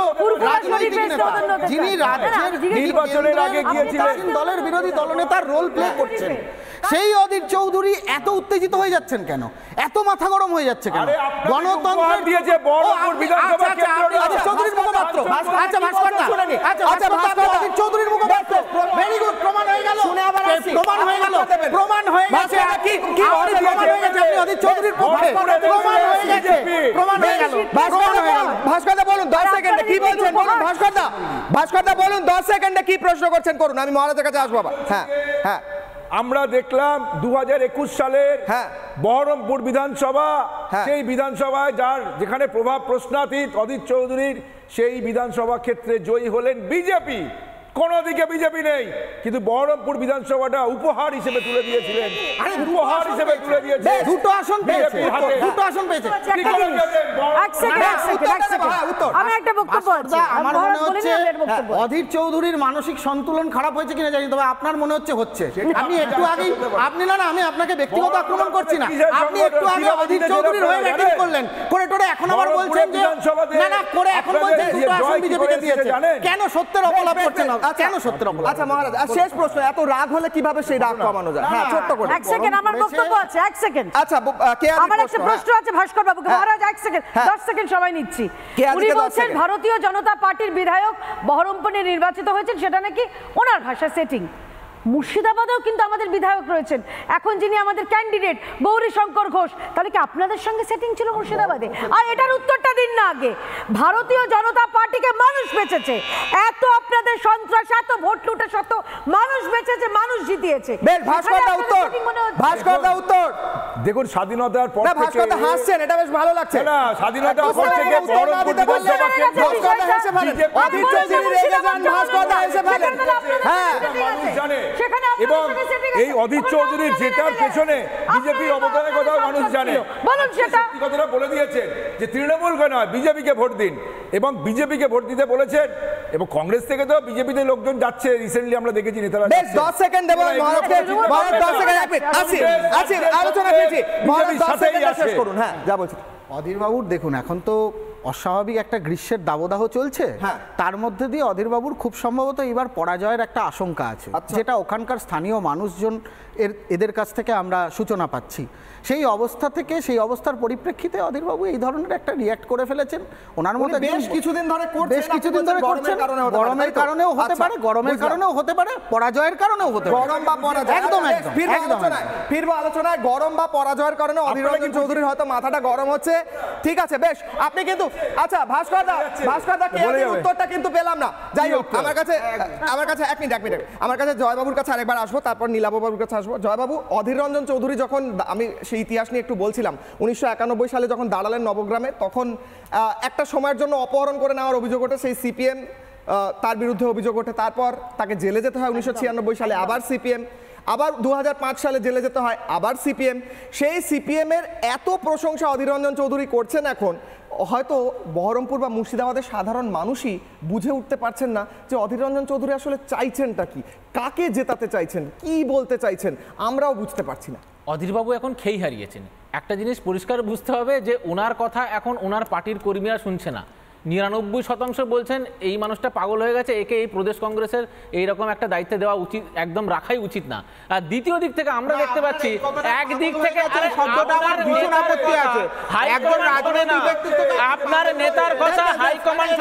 রাজনৈতিক নেতা যিনি রাজ্যের নির্বাচনের আগে গিয়েছিলেন দলের বিরোধী দলনেতা তার রোল প্লে করছেন হ্যাঁ। সেই অধীর চৌধুরী এত উত্তেজিত হয়ে যাচ্ছেন কেন এত মাথা গরম হয়ে যাচ্ছে কেন গণতন্ত্রের দিয়ে যে বড় বিধানসভা আচ্ছা, আচ্ছা, কেন্দ্র আচ্ছা, চৌধুরীর মুখপাত্র আচ্ছা ভাস্করদা আচ্ছা ভাস্কর অধীর চৌধুরীর মুখপাত্র ভেরি গুড প্রমাণ হয়ে গেল শুনে আবার আসি প্রমাণ হয়ে গেল প্রমাণ হয়ে গেছে কি কি প্রমাণ হয়ে গেছে আপনি অধীর চৌধুরীর পক্ষে প্রমাণ হয়ে গেছে প্রমাণ হয়ে গেল ভাস্কর হয়ে গেল ভাস্করদা বলুন 10 সেকেন্ডে কি বলছেন বলুন ভাস্করদা ভাস্করদা বলুন 10 সেকেন্ডে কি প্রশ্ন করছেন করুন আমি মহারাজের কাছে আসবো বাবা হ্যাঁ হ্যাঁ আমরা দেখলাম দু হাজার একুশ সালের হ্যাঁ বহরমপুর বিধানসভা হ্যাঁ। সেই বিধানসভায় যার যেখানে প্রভাব প্রশ্নাতীত অজিত চৌধুরীর সেই বিধানসভা ক্ষেত্রে জয়ী হলেন বিজেপি কোনো দিকে বিজেপি নেই কিন্তু বহরমপুর বিধানসভাটা উপহার হিসেবে তুলে দিয়েছিলেন উপহার হিসেবে তুলে দিয়েছিলেন দুটো আসন পেয়েছে দুটো আসন পেয়েছে অধীর চৌধুরীর মানসিক সন্তুলন খারাপ হয়েছে কিনা জানি তবে আপনার মনে হচ্ছে হচ্ছে আপনি একটু আপনি না না আমি আপনাকে ব্যক্তিগত আক্রমণ করছি না আপনি একটু আগে অধীর চৌধুরী করলেন করে টোরে এখন আবার বলছেন না না করে এখন কেন সত্যের অপলাপ করছেন আচ্ছা, আচ্ছা, আচ্ছা, হ্যাঁ, এক সেকেন্ড হ্যাঁ। সেকেন্ড হ্যাঁ। নিচ্ছি ভারতীয় জনতা পার্টির বিধায়ক বহরমপুরে নির্বাচিত হয়েছেন সেটা নাকি ওনার ভাষা সেটিং মুর্শিদাবাদেও কিন্তু আমাদের বিধায়ক রয়েছেন এখন যিনি আমাদের ক্যান্ডিডেট গৌরী শঙ্কর ঘোষ তাহলে কি আপনাদের সঙ্গে সেটিং ছিল মুর্শিদাবাদে আর এটার উত্তরটা দিন না আগে ভারতীয় জনতা পার্টিকে মানুষ বেঁচেছে এত আপনাদের সন্ত্রাস এত ভোট লুটে শত মানুষ বেঁচেছে মানুষ জিতিয়েছে বেশ ভাস্করদা উত্তর ভাস্করদা উত্তর দেখুন স্বাধীনতার পর থেকে ভাস্করদা হাসছেন এটা বেশ ভালো লাগছে না স্বাধীনতার পর থেকে বড় ভাস্করদা হেসে রেগে যান ভাস্করদা হেসে ফেলেন হ্যাঁ মানুষ জানে এবং এই অধীর চৌধুরীর জেতার পেছনে বিজেপির অবদানের কথা মানুষ জানে কথাটা বলে দিয়েছেন যে তৃণমূলকে নয় বিজেপিকে ভোট দিন এবং বিজেপিকে ভোট দিতে বলেছেন এবং কংগ্রেস থেকে তো বিজেপিতে লোকজন যাচ্ছে রিসেন্টলি আমরা দেখেছি নেতারা বেশ সেকেন্ড দেব আলোচনা করুন হ্যাঁ যা বলছি অধীর দেখুন এখন তো অস্বাভাবিক একটা গ্রীষ্মের দাবদাহ চলছে হ্যাঁ। তার মধ্যে দিয়ে অধীরবাবুর খুব সম্ভবত এবার পরাজয়ের একটা আশঙ্কা আছে আচ্ছা। যেটা ওখানকার স্থানীয় মানুষজন এর এদের কাছ থেকে আমরা সূচনা পাচ্ছি সেই অবস্থা থেকে সেই অবস্থার পরিপ্রেক্ষিতে অধীরবাবু এই ধরনের একটা রিয়াক্ট করে ফেলেছেন ওনার মধ্যে বেশ কিছুদিন ধরে বেশ কিছুদিন ধরে করছেন গরমের কারণেও হতে পারে গরমের আচ্ছা, কারণেও হতে পারে পরাজয়ের কারণেও হতে পারে গরম বা পরাজয় একদম একদম ফিরবো আলোচনায় গরম বা পরাজয়ের কারণে অধীর চৌধুরীর হয়তো মাথাটা গরম হচ্ছে ঠিক আছে বেশ আপনি কিন্তু আচ্ছা ভাস্কর দা ভাস্কর দা উত্তরটা কিন্তু পেলাম না যাই হোক আমার কাছে আমার কাছে এক মিনিট এক মিনিট আমার কাছে জয়বাবুর কাছে আরেকবার আসবো তারপর নীলাবাবুর কাছে আসবো জয়বাবু অধীর রঞ্জন চৌধুরী যখন আমি সেই ইতিহাস নিয়ে একটু বলছিলাম উনিশশো সালে যখন দাঁড়ালেন নবগ্রামে তখন একটা সময়ের জন্য অপহরণ করে নেওয়ার অভিযোগ ওঠে সেই সিপিএম তার বিরুদ্ধে অভিযোগ ওঠে তারপর তাকে জেলে যেতে হয় উনিশশো সালে আবার সিপিএম আবার দু সালে জেলে যেতে হয় আবার সিপিএম সেই সিপিএমের এত প্রশংসা অধীর রঞ্জন চৌধুরী করছেন এখন হয়তো বহরমপুর বা মুর্শিদাবাদের সাধারণ মানুষই বুঝে উঠতে পারছেন না যে অধীর রঞ্জন চৌধুরী আসলে চাইছেনটা কি কাকে জেতাতে চাইছেন কি বলতে চাইছেন আমরাও বুঝতে পারছি না অধীরবাবু এখন খেই হারিয়েছেন একটা জিনিস পরিষ্কার বুঝতে হবে যে ওনার কথা এখন ওনার পার্টির কর্মীরা শুনছে না নিরানব্বই শতাংশ বলছেন এই মানুষটা পাগল হয়ে গেছে একে এই প্রদেশ কংগ্রেসের এইরকম একটা দায়িত্ব দেওয়া উচিত একদম রাখাই উচিত না আর দ্বিতীয় দিক থেকে আমরা দেখতে পাচ্ছি একদিক থেকে আপনার নেতার কথা হাইকমান্ড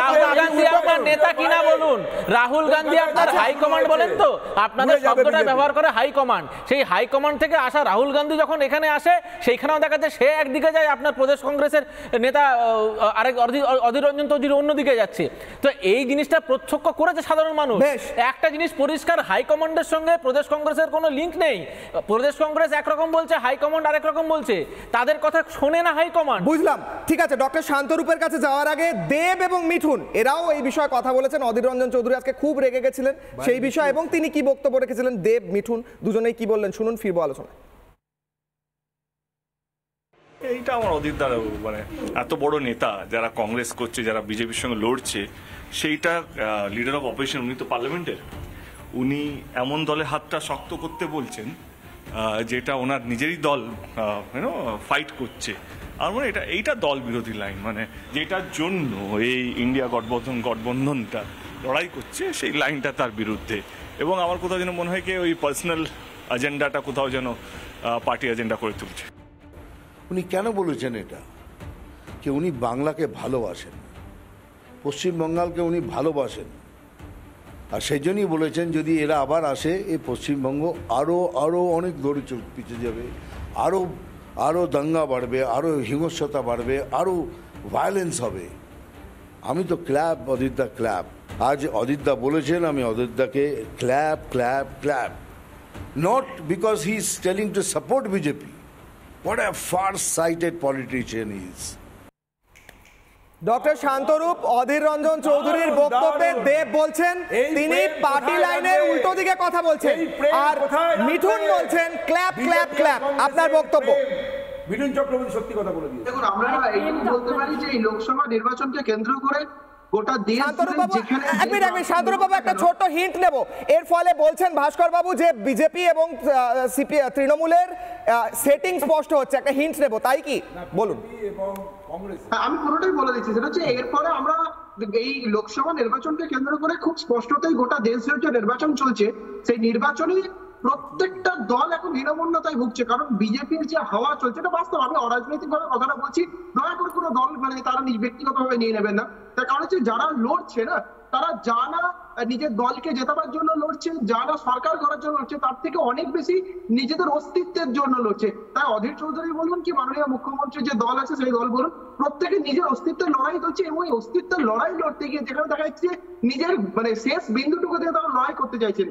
রাহুল গান্ধী আপনার নেতা কিনা বলুন রাহুল গান্ধী আপনার হাইকমান্ড বলেন তো আপনাদের শব্দটা ব্যবহার করে হাইকমান্ড সেই হাইকমান্ড থেকে আসা রাহুল গান্ধী যখন এখানে আসে সেইখানেও দেখা যায় সে একদিকে যায় আপনার প্রদেশ কংগ্রেসের নেতা আরেক অধীররঞ্জন চৌধুরী অন্যদিকে যাচ্ছে তো এই জিনিসটা প্রত্যক্ষ করেছে সাধারণ মানুষ একটা জিনিস পরিষ্কার হাইকমান্ডের সঙ্গে প্রদেশ কংগ্রেসের কোনো লিঙ্ক নেই প্রদেশ কংগ্রেস একরকম বলছে হাইকমান্ড আরেক রকম বলছে তাদের কথা শোনে না হাইকমান্ড বুঝলাম ঠিক আছে ডক্টর শান্তরূপের কাছে যাওয়ার আগে দেব এবং মিঠুন এরাও এই বিষয়ে কথা বলেছেন অধীর রঞ্জন চৌধুরী আজকে খুব রেগে গেছিলেন সেই বিষয়ে এবং তিনি কি বক্তব্য রেখেছিলেন দেব মিঠুন দুজনেই কি বললেন শুনুন ফিরবো আলোচনা এইটা আমার দ্বারা মানে এত বড় নেতা যারা কংগ্রেস করছে যারা বিজেপির সঙ্গে লড়ছে সেইটা লিডার অফ অপোজিশন উনি তো পার্লামেন্টের উনি এমন দলে হাতটা শক্ত করতে বলছেন যেটা ওনার নিজেরই দল ফাইট করছে আর মানে এটা এইটা দল বিরোধী লাইন মানে যেটার জন্য এই ইন্ডিয়া গঠবন্ধন গঠবন্ধনটা লড়াই করছে সেই লাইনটা তার বিরুদ্ধে এবং আমার কোথাও যেন মনে হয় কি ওই পার্সোনাল এজেন্ডাটা কোথাও যেন পার্টি এজেন্ডা করে তুলছে উনি কেন বলেছেন এটা যে উনি বাংলাকে ভালোবাসেন পশ্চিমবঙ্গালকে উনি ভালোবাসেন আর সেই জন্যই বলেছেন যদি এরা আবার আসে এই পশ্চিমবঙ্গ আরও আরও অনেক দৌড়ে পিছিয়ে যাবে আরও আরও দাঙ্গা বাড়বে আরও হিংস্রতা বাড়বে আরও ভায়োলেন্স হবে আমি তো ক্ল্যাব অযোধ্যা ক্ল্যাব আজ অযোধ্যা বলেছেন আমি অযোধ্যাকে clap clap clap not because he is telling to support BJP What a far-sighted politician he is. Doctor Shantarup Adhir Ranjan চৌধুরীর বক্তব্যে দেব বলছেন তিনি পার্টি লাইনের উল্টো দিকে কথা বলছেন আর মিঠুন বলছেন ক্ল্যাপ ক্ল্যাপ ক্ল্যাপ আপনার বক্তব্য মিঠুন চক্রবর্তী সত্যি কথা বলে দিয়েছে দেখুন আমরা বলতে পারি যে এই লোকসভা নির্বাচনকে কেন্দ্র করে গোটা হিন্ট এর ফলে বলছেন যে বিজেপি এবং তৃণমূলের সেটিং স্পষ্ট হচ্ছে একটা হিন্ট তাই কি বলুন হ্যাঁ, আমি পুরোটাই বলে দিচ্ছি সেটা হচ্ছে এর ফলে আমরা এই লোকসভা নির্বাচনকে কেন্দ্র করে খুব গোটা দেশ যে নির্বাচন চলছে সেই নির্বাচনে প্রত্যেকটা দল এখন হীনমন্যতায় ভুগছে কারণ বিজেপির যে হাওয়া চলছে এটা বাস্তব আমি অরাজনৈতিক ভাবে কথাটা বলছি দয়া করে কোনো দল মানে তারা নিজ ব্যক্তিগত ভাবে নিয়ে নেবেন না তার কারণ হচ্ছে যারা লড়ছে না তারা জানা নিজের দলকে জেতাবার জন্য লড়ছে যারা সরকার করার জন্য লড়ছে তার থেকে অনেক বেশি নিজেদের অস্তিত্বের জন্য লড়ছে তাই অধীর চৌধুরী বলুন কি মাননীয় মুখ্যমন্ত্রী যে দল আছে সেই দল বলুন প্রত্যেকে নিজের অস্তিত্বের লড়াই করছে এবং ওই অস্তিত্বের লড়াই লড়তে গিয়ে যেখানে দেখা যাচ্ছে নিজের মানে শেষ বিন্দুটুকু থেকে তারা লড়াই করতে চাইছেন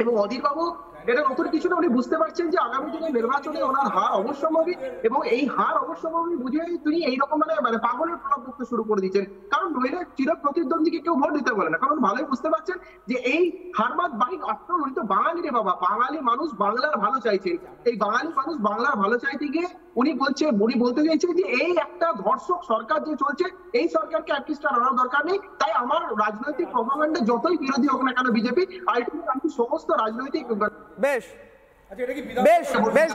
এবং অধীরবাবু এটা নতুন কিছু না উনি বুঝতে পারছেন যে আগামী দিনে নির্বাচনে ওনার হার অবশ্যম্ভাবী এবং এই হার অবশ্যম্ভাবী বুঝে তিনি এইরকম মানে মানে পাগলের প্রলাপ করতে শুরু করে দিচ্ছেন কারণ নইলে চির প্রতিদ্বন্দ্বীকে কেউ ভোট দিতে পারে না কারণ ভালোই বুঝতে পারছেন যে এই হারবাদ বাইক আক্রমণ তো বাঙালি রে বাবা বাঙালি মানুষ বাংলার ভালো চাইছে এই বাঙালি মানুষ বাংলার ভালো চাইতে গিয়ে উনি বলছে উনি বলতে চাইছে যে এই একটা ধর্ষক সরকার যে চলছে এই সরকারকে অ্যাটলিস্টার আনার দরকার নেই তাই আমার রাজনৈতিক প্রভাকাণ্ডে যতই বিরোধী হোক না কেন বিজেপি আলটিমেট আমি সমস্ত রাজনৈতিক বেশ আচ্ছা, বেশ বেশ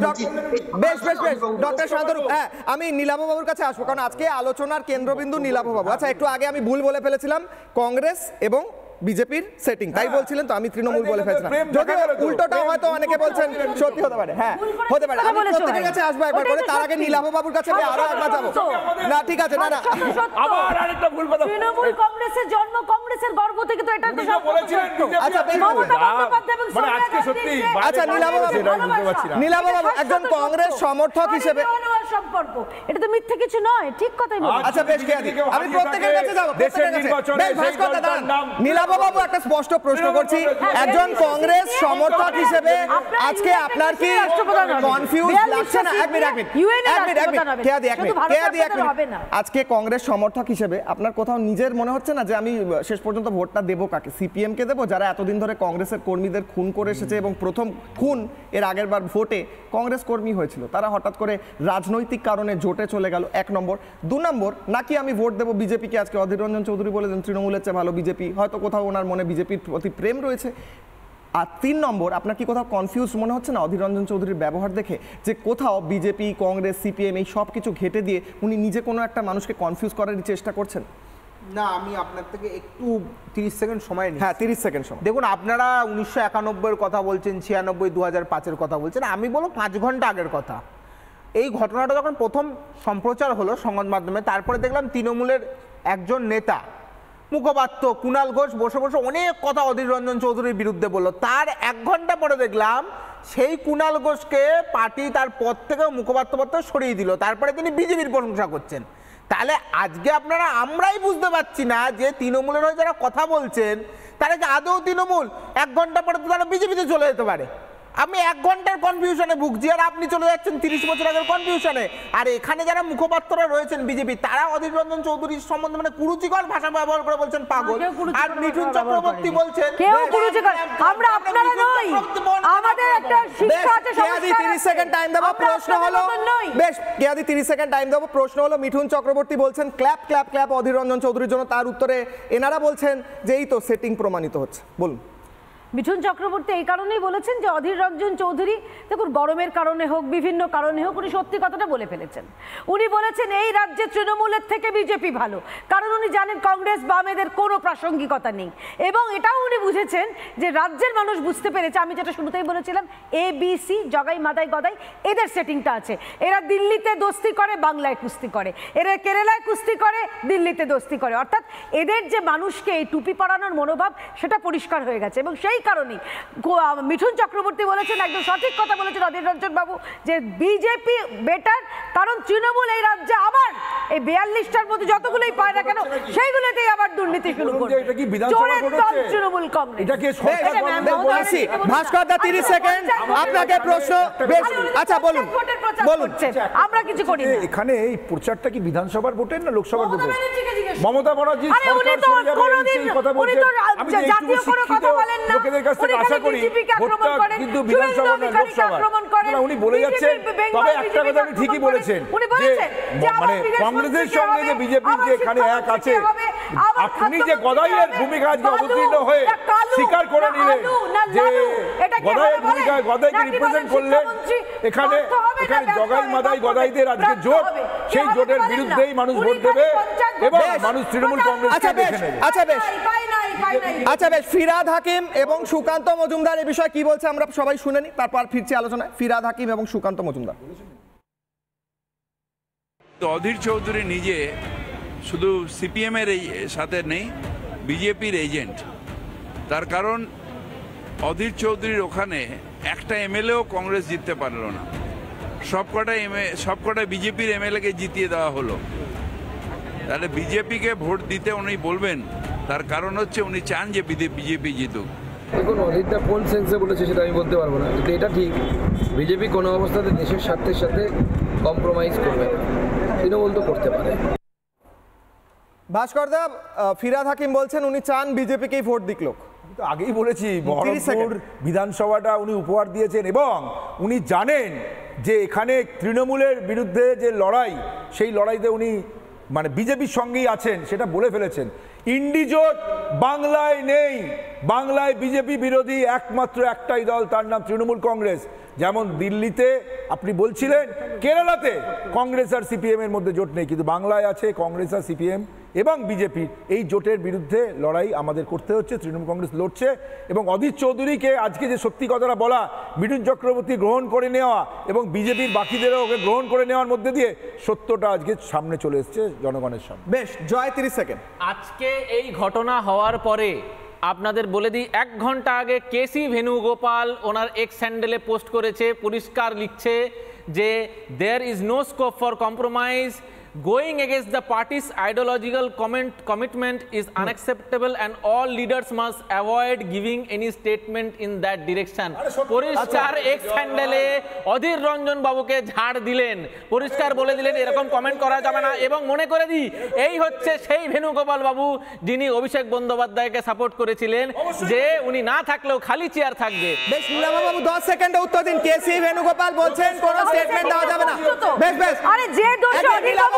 বেশ বেশ বেশ হ্যাঁ, আমি নীলাভবাবুর কাছে আসবো কারণ আজকে আলোচনার কেন্দ্রবিন্দু নীলাভবাবু আচ্ছা একটু আগে আমি ভুল বলে ফেলেছিলাম কংগ্রেস এবং বিজেপির সেটিং তাই হ্যাঁ। বলছিলেন তো আমি তৃণমূল বলে ফেলছিলাম যদিও উল্টোটা হয়তো অনেকে বলছেন সত্যি হতে পারে হ্যাঁ হতে পারে আমি প্রত্যেকের কাছে আসবো একবার করে তার আগে নীলাভ বাবুর কাছে আমি আরো একবার যাবো না ঠিক আছে না না আবার আরেকটা ভুল কথা তৃণমূল কংগ্রেসের জন্ম কংগ্রেসের গর্ব থেকে তো এটা তো বলেছিলেন আচ্ছা মানে আজকে সত্যি আচ্ছা নীলাভ বাবু নীলাভ বাবু একজন কংগ্রেস সমর্থক হিসেবে সম্পর্ক এটা তো মিথ্যে কিছু নয় ঠিক কথাই আচ্ছা, আচ্ছা বেশ আমি প্রত্যেকের কাছে যাবো দেশের নির্বাচনে ভাস্কর দাদা নীলাভ বাবু একটা স্পষ্ট প্রশ্ন করছি হ্যাঁ, একজন কংগ্রেস সমর্থক হিসেবে আজকে আপনার কি কনফিউজ লাগছে না এক মিনিট এক মিনিট এক মিনিট এক মিনিট কে দি এক মিনিট কে দি এক মিনিট আজকে কংগ্রেস সমর্থক হিসেবে আপনার কোথাও নিজের মনে হচ্ছে না যে আমি শেষ পর্যন্ত ভোটটা দেব কাকে সিপিএম কে দেব যারা এতদিন ধরে কংগ্রেসের কর্মীদের খুন করে এসেছে এবং প্রথম খুন এর আগের বার ভোটে কংগ্রেস কর্মী হয়েছিল তারা হঠাৎ করে রাজনৈতিক কারণে জোটে চলে গেল এক নম্বর দু নম্বর নাকি আমি ভোট দেব বিজেপিকে আজকে অধীর রঞ্জন চৌধুরী বলেছেন তৃণমূলের চেয়ে ভালো বিজেপি হয়তো কোথাও ওনার মনে বিজেপির প্রতি প্রেম রয়েছে আর তিন নম্বর আপনার কি কোথাও কনফিউজ মনে হচ্ছে না অধীর রঞ্জন চৌধুরীর ব্যবহার দেখে যে কোথাও বিজেপি কংগ্রেস সিপিএম এই সব কিছু ঘেটে দিয়ে উনি নিজে কোনো একটা মানুষকে কনফিউজ করার চেষ্টা করছেন না আমি আপনার থেকে একটু তিরিশ সেকেন্ড সময় নিই হ্যাঁ তিরিশ সেকেন্ড সময় দেখুন আপনারা উনিশশো একানব্বইয়ের কথা বলছেন ছিয়ানব্বই দু হাজার পাঁচের কথা বলছেন আমি বলো পাঁচ ঘন্টা আগের কথা এই ঘটনাটা যখন প্রথম সম্প্রচার হলো সংবাদ মাধ্যমে তারপরে দেখলাম তৃণমূলের একজন নেতা মুখপাত্র কুণাল ঘোষ বসে বসে অনেক কথা অধীর রঞ্জন চৌধুরীর বিরুদ্ধে বলল তার এক ঘন্টা পরে দেখলাম সেই কুণাল ঘোষকে পার্টি তার পদ থেকে মুখপাত্র পত্র সরিয়ে দিল তারপরে তিনি বিজেপির প্রশংসা করছেন তাহলে আজকে আপনারা আমরাই বুঝতে পারছি না যে তৃণমূলের হয়ে যারা কথা বলছেন তারা কি আদৌ তৃণমূল এক ঘন্টা পরে তো তারা বিজেপিতে চলে যেতে পারে আমি এক ঘন্টার কনফিউশনে ভুগছি আর আপনি চলে যাচ্ছেন তিরিশ বছর আগের কনফিউশনে আর এখানে যারা মুখপাত্ররা রয়েছেন বিজেপি তারা অধীর রঞ্জন চৌধুরীর সম্বন্ধে মানে কুরুচিকর ভাষা ব্যবহার করে বলছেন পাগল আর মিঠুন চক্রবর্তী বলছেন কেউ কুরুচিকর আমরা আপনারা নই আমাদের একটা শিক্ষা আছে 30 সেকেন্ড টাইম দেব প্রশ্ন হলো বেশ কেয়াদি 30 সেকেন্ড টাইম দেব প্রশ্ন হলো মিঠুন চক্রবর্তী বলছেন clap clap clap Adhir Ranjan চৌধুরীর জন্য তার উত্তরে এনারা বলছেন যে এই তো সেটিং প্রমাণিত হচ্ছে বলুন মিঠুন চক্রবর্তী এই কারণেই বলেছেন যে অধীর রঞ্জন চৌধুরী দেখুন গরমের কারণে হোক বিভিন্ন কারণে হোক উনি সত্যি কথাটা বলে ফেলেছেন উনি বলেছেন এই রাজ্যে তৃণমূলের থেকে বিজেপি ভালো কারণ উনি জানেন কংগ্রেস বামেদের কোনো প্রাসঙ্গিকতা নেই এবং এটাও উনি বুঝেছেন যে রাজ্যের মানুষ বুঝতে পেরেছে আমি যেটা শুরুতেই বলেছিলাম A B C Jagai Madhai Gadai এদের সেটিংটা আছে এরা দিল্লিতে দোস্তি করে বাংলায় কুস্তি করে এরা কেরালায় কুস্তি করে দিল্লিতে দোস্তি করে অর্থাৎ এদের যে মানুষকে এই টুপি পরানোর মনোভাব সেটা পরিষ্কার হয়ে গেছে এবং সেই কারণেই মিঠুন চক্রবর্তী বলেছেন একদম সঠিক কথা বলেছেন অধীর রঞ্জন বাবু যে বিজেপি বেটার কারণ তৃণমূল এই রাজ্যে আবার এই বিয়াল্লিশটার মধ্যে যতগুলোই পায় না কেন সেইগুলোতেই আবার দুর্নীতি শুরু করবে তৃণমূল কম ভাস্কর দা তিরিশ সেকেন্ড আপনাকে প্রশ্ন আচ্ছা বলুন আমরা কিছু করি এখানে এই প্রচারটা কি বিধানসভার ভোটের না লোকসভার ভোটের মমতা বন্দ্যোপাধ্যায় সরকার সরে যাবে কথা বলেন না কাছ থেকে আশা করি ভোটটা কিন্তু বিধানসভা না লোকসভা উনি বলে যাচ্ছেন তবে একটা কথা উনি ঠিকই বলেছেন যে মানে কংগ্রেসের সঙ্গে যে যে এখানে এক আছে আপনি যে গদাইয়ের ভূমিকা আজকে অবতীর্ণ হয়ে স্বীকার করে নিলেন যে গদাইয়ের ভূমিকা গদাইকে রিপ্রেজেন্ট করলেন এখানে এখানে জগাই মাদাই গদাইদের আজকে জোট সেই জোটের বিরুদ্ধেই মানুষ ভোট দেবে এবং মানুষ তৃণমূল কংগ্রেস আচ্ছা বেশ আচ্ছা বেশ আচ্ছা বেশ ফিরাদ হাকিম এবং সুকান্ত মজুমদার এ বিষয়ে কি বলছে আমরা সবাই শুনে নি তারপর ফিরছি আলোচনায় ফিরাদ হাকিম এবং সুকান্ত মজুমদার অধীর চৌধুরী নিজে শুধু সিপিএমের সাথে নেই বিজেপির এজেন্ট তার কারণ অধীর চৌধুরীর ওখানে একটা এমএলএও কংগ্রেস জিততে পারল না সবকটা এম সবকটা বিজেপির এমএলএকে জিতিয়ে দেওয়া হলো তাহলে বিজেপিকে ভোট দিতে উনি বলবেন তার কারণ হচ্ছে উনি চান যে বিজেপি জিতুক দেখুন অজিতদা কোন সেন্সে বলেছে সেটা আমি বলতে পারবো না কিন্তু এটা ঠিক বিজেপি কোনো অবস্থাতে দেশের স্বার্থের সাথে কম্প্রোমাইজ করবে তৃণমূল তো করতে পারে ভাস্কর দা ফিরাদ হাকিম বলছেন উনি চান বিজেপিকেই ভোট দিক লোক আগেই বলেছি বহরমপুর বিধানসভাটা উনি উপহার দিয়েছেন এবং উনি জানেন যে এখানে তৃণমূলের বিরুদ্ধে যে লড়াই সেই লড়াইতে উনি মানে বিজেপির সঙ্গেই আছেন সেটা বলে ফেলেছেন ইন্ডিজোট বাংলায় নেই বাংলায় বিজেপি বিরোধী একমাত্র একটাই দল তার নাম তৃণমূল কংগ্রেস যেমন দিল্লিতে আপনি বলছিলেন কেরালাতে কংগ্রেস আর সিপিএমের মধ্যে জোট নেই কিন্তু বাংলায় আছে কংগ্রেস আর সিপিএম এবং বিজেপির এই জোটের বিরুদ্ধে লড়াই আমাদের করতে হচ্ছে তৃণমূল কংগ্রেস লড়ছে এবং অধীর চৌধুরীকে আজকে যে সত্যি কথাটা বলা মিঠুন চক্রবর্তী গ্রহণ করে নেওয়া এবং বিজেপির বাকিদেরও ওকে গ্রহণ করে নেওয়ার মধ্যে দিয়ে সত্যটা আজকে সামনে চলে এসছে জনগণের সামনে বেশ জয় তিরিশ সেকেন্ড আজকে এই ঘটনা হওয়ার পরে আপনাদের বলে দিই এক ঘন্টা আগে কেসি ভেনুগোপাল ওনার এক্স স্যান্ডেলে পোস্ট করেছে পরিষ্কার লিখছে যে there is no scope for compromise Going against the party's ideological comment, commitment is hmm. unacceptable and all leaders must avoid giving any statement in that direction. পরিষ্কার এক্স হ্যান্ডেলে অধীর রঞ্জন বাবুকে ঝাড় দিলেন পরিষ্কার বলে দিলেন এরকম কমেন্ট করা যাবে না এবং মনে করে দিই এই হচ্ছে সেই ভেনুগোপাল বাবু যিনি অভিষেক বন্দ্যোপাধ্যায়কে সাপোর্ট করেছিলেন যে উনি না থাকলেও খালি চেয়ার থাকবে বেশ নীলামা বাবু 10 সেকেন্ডে উত্তর দিন কেসি ভেনুগোপাল বলছেন কোনো স্টেটমেন্ট দেওয়া যাবে না বেশ বেশ আরে যে দোষ অধীর বাবু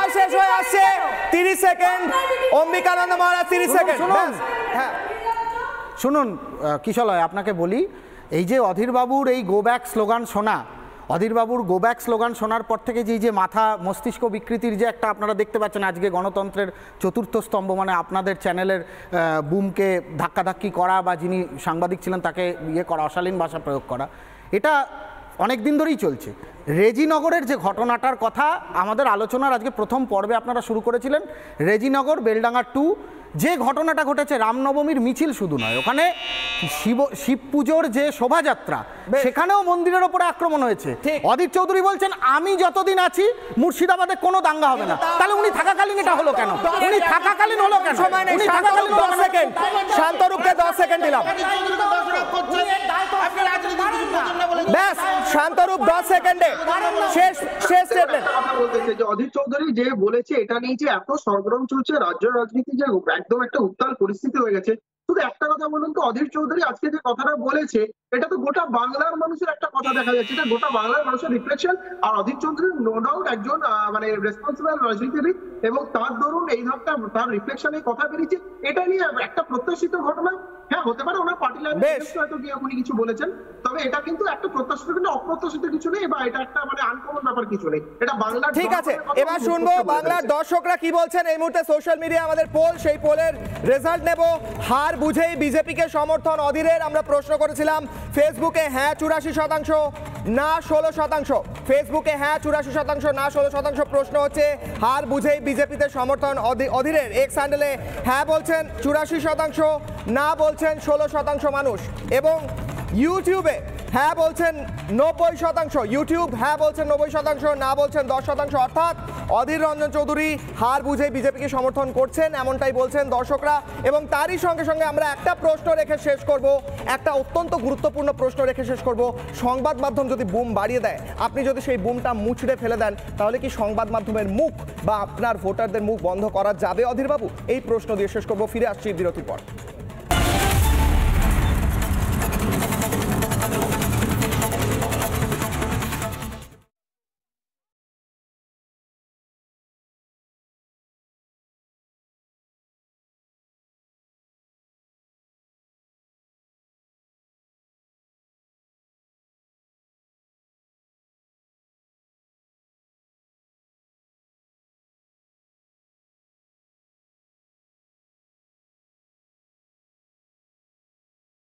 সময় শেষ হয়ে আসছে তিরিশ সেকেন্ড অম্বিকানন্দ মহারাজ তিরিশ সেকেন্ড হ্যাঁ শুনুন কিশলয় আপনাকে বলি এই যে অধীরবাবুর এই গো ব্যাক স্লোগান শোনা অধীরবাবুর গো ব্যাক স্লোগান শোনার পর থেকে যে যে মাথা মস্তিষ্ক বিকৃতির যে একটা আপনারা দেখতে পাচ্ছেন আজকে গণতন্ত্রের চতুর্থ স্তম্ভ মানে আপনাদের চ্যানেলের বুমকে ধাক্কাধাক্কি করা বা যিনি সাংবাদিক ছিলেন তাকে ইয়ে করা অশালীন ভাষা প্রয়োগ করা এটা অনেক দিন ধরেই চলছে রেজিনগরের যে ঘটনাটার কথা আমাদের আলোচনার আজকে প্রথম পর্বে আপনারা শুরু করেছিলেন রেজিনগর বেলডাঙ্গা টু যে ঘটনাটা ঘটেছে রামনবমীর মিছিল শুধু নয় ওখানে শিব শিব পুজোর যে শোভাযাত্রা সেখানেও মন্দিরের ওপরে আক্রমণ হয়েছে অদিত চৌধুরী বলছেন আমি যতদিন আছি মুর্শিদাবাদে কোনো দাঙ্গা হবে না তাহলে উনি থাকাকালীন এটা হলো কেন উনি থাকাকালীন হলো কেন সময় নেই থাকাকালীন দশ সেকেন্ড শান্তরূপকে দশ সেকেন্ড দিলাম ব্যাস শান্তরূপ দশ সেকেন্ডে শেষ শেষ স্টেটমেন্ট অধীর চৌধুরী যে বলেছে এটা নিয়ে যে এত সরগরম চলছে রাজ্য রাজনীতি যে একদম একটা উত্তাল পরিস্থিতি হয়ে গেছে শুধু একটা কথা বলুন তো অধীর চৌধুরী আজকে যে কথাটা বলেছে এটা তো গোটা বাংলার মানুষের একটা কথা দেখা যাচ্ছে এটা গোটা বাংলার মানুষের রিফ্লেকশন আর অধীর চৌধুরী নো ডাউট একজন মানে রেসপন্সিবল রাজনীতিবিদ এবং তার ধরুন এই ধরনের তার রিফ্লেকশন এই কথা বেরিয়েছে এটা নিয়ে একটা প্রত্যাশিত ঘটনা হ্যাঁ হতে পারে ওনার পার্টি লাইন কিছু বলেছেন তবে এটা কিন্তু একটা প্রত্যাশিত কিন্তু অপ্রত্যাশিত কিছু নেই বা এটা একটা মানে আনকমন ব্যাপার কিছু নেই এটা বাংলা ঠিক আছে এবার শুনবো বাংলার দর্শকরা কি বলছেন এই মুহূর্তে সোশ্যাল মিডিয়া আমাদের পোল সেই পোলের রেজাল্ট নেব হার বুঝেই বিজেপিকে সমর্থন অধীরের আমরা প্রশ্ন করেছিলাম ফেসবুকে হ্যাঁ চুরাশি শতাংশ না ষোলো শতাংশ ফেসবুকে হ্যাঁ চুরাশি শতাংশ না ষোলো শতাংশ প্রশ্ন হচ্ছে হার বুঝেই বিজেপিতে সমর্থন অধীরের এক্স হ্যান্ডেলে হ্যাঁ বলছেন চুরাশি শতাংশ না বলছেন ষোলো শতাংশ মানুষ এবং ইউটিউবে হ্যাঁ বলছেন নব্বই শতাংশ ইউটিউব হ্যাঁ বলছেন নব্বই শতাংশ না বলছেন দশ শতাংশ অর্থাৎ অধীর রঞ্জন চৌধুরী হার বুঝে বিজেপিকে সমর্থন করছেন এমনটাই বলছেন দর্শকরা এবং তারই সঙ্গে সঙ্গে আমরা একটা প্রশ্ন রেখে শেষ করব একটা অত্যন্ত গুরুত্বপূর্ণ প্রশ্ন রেখে শেষ করব সংবাদ মাধ্যম যদি বুম বাড়িয়ে দেয় আপনি যদি সেই বুমটা মুছড়ে ফেলে দেন তাহলে কি সংবাদ মাধ্যমের মুখ বা আপনার ভোটারদের মুখ বন্ধ করা যাবে অধীরবাবু এই প্রশ্ন দিয়ে শেষ করব ফিরে আসছি বিরতির পর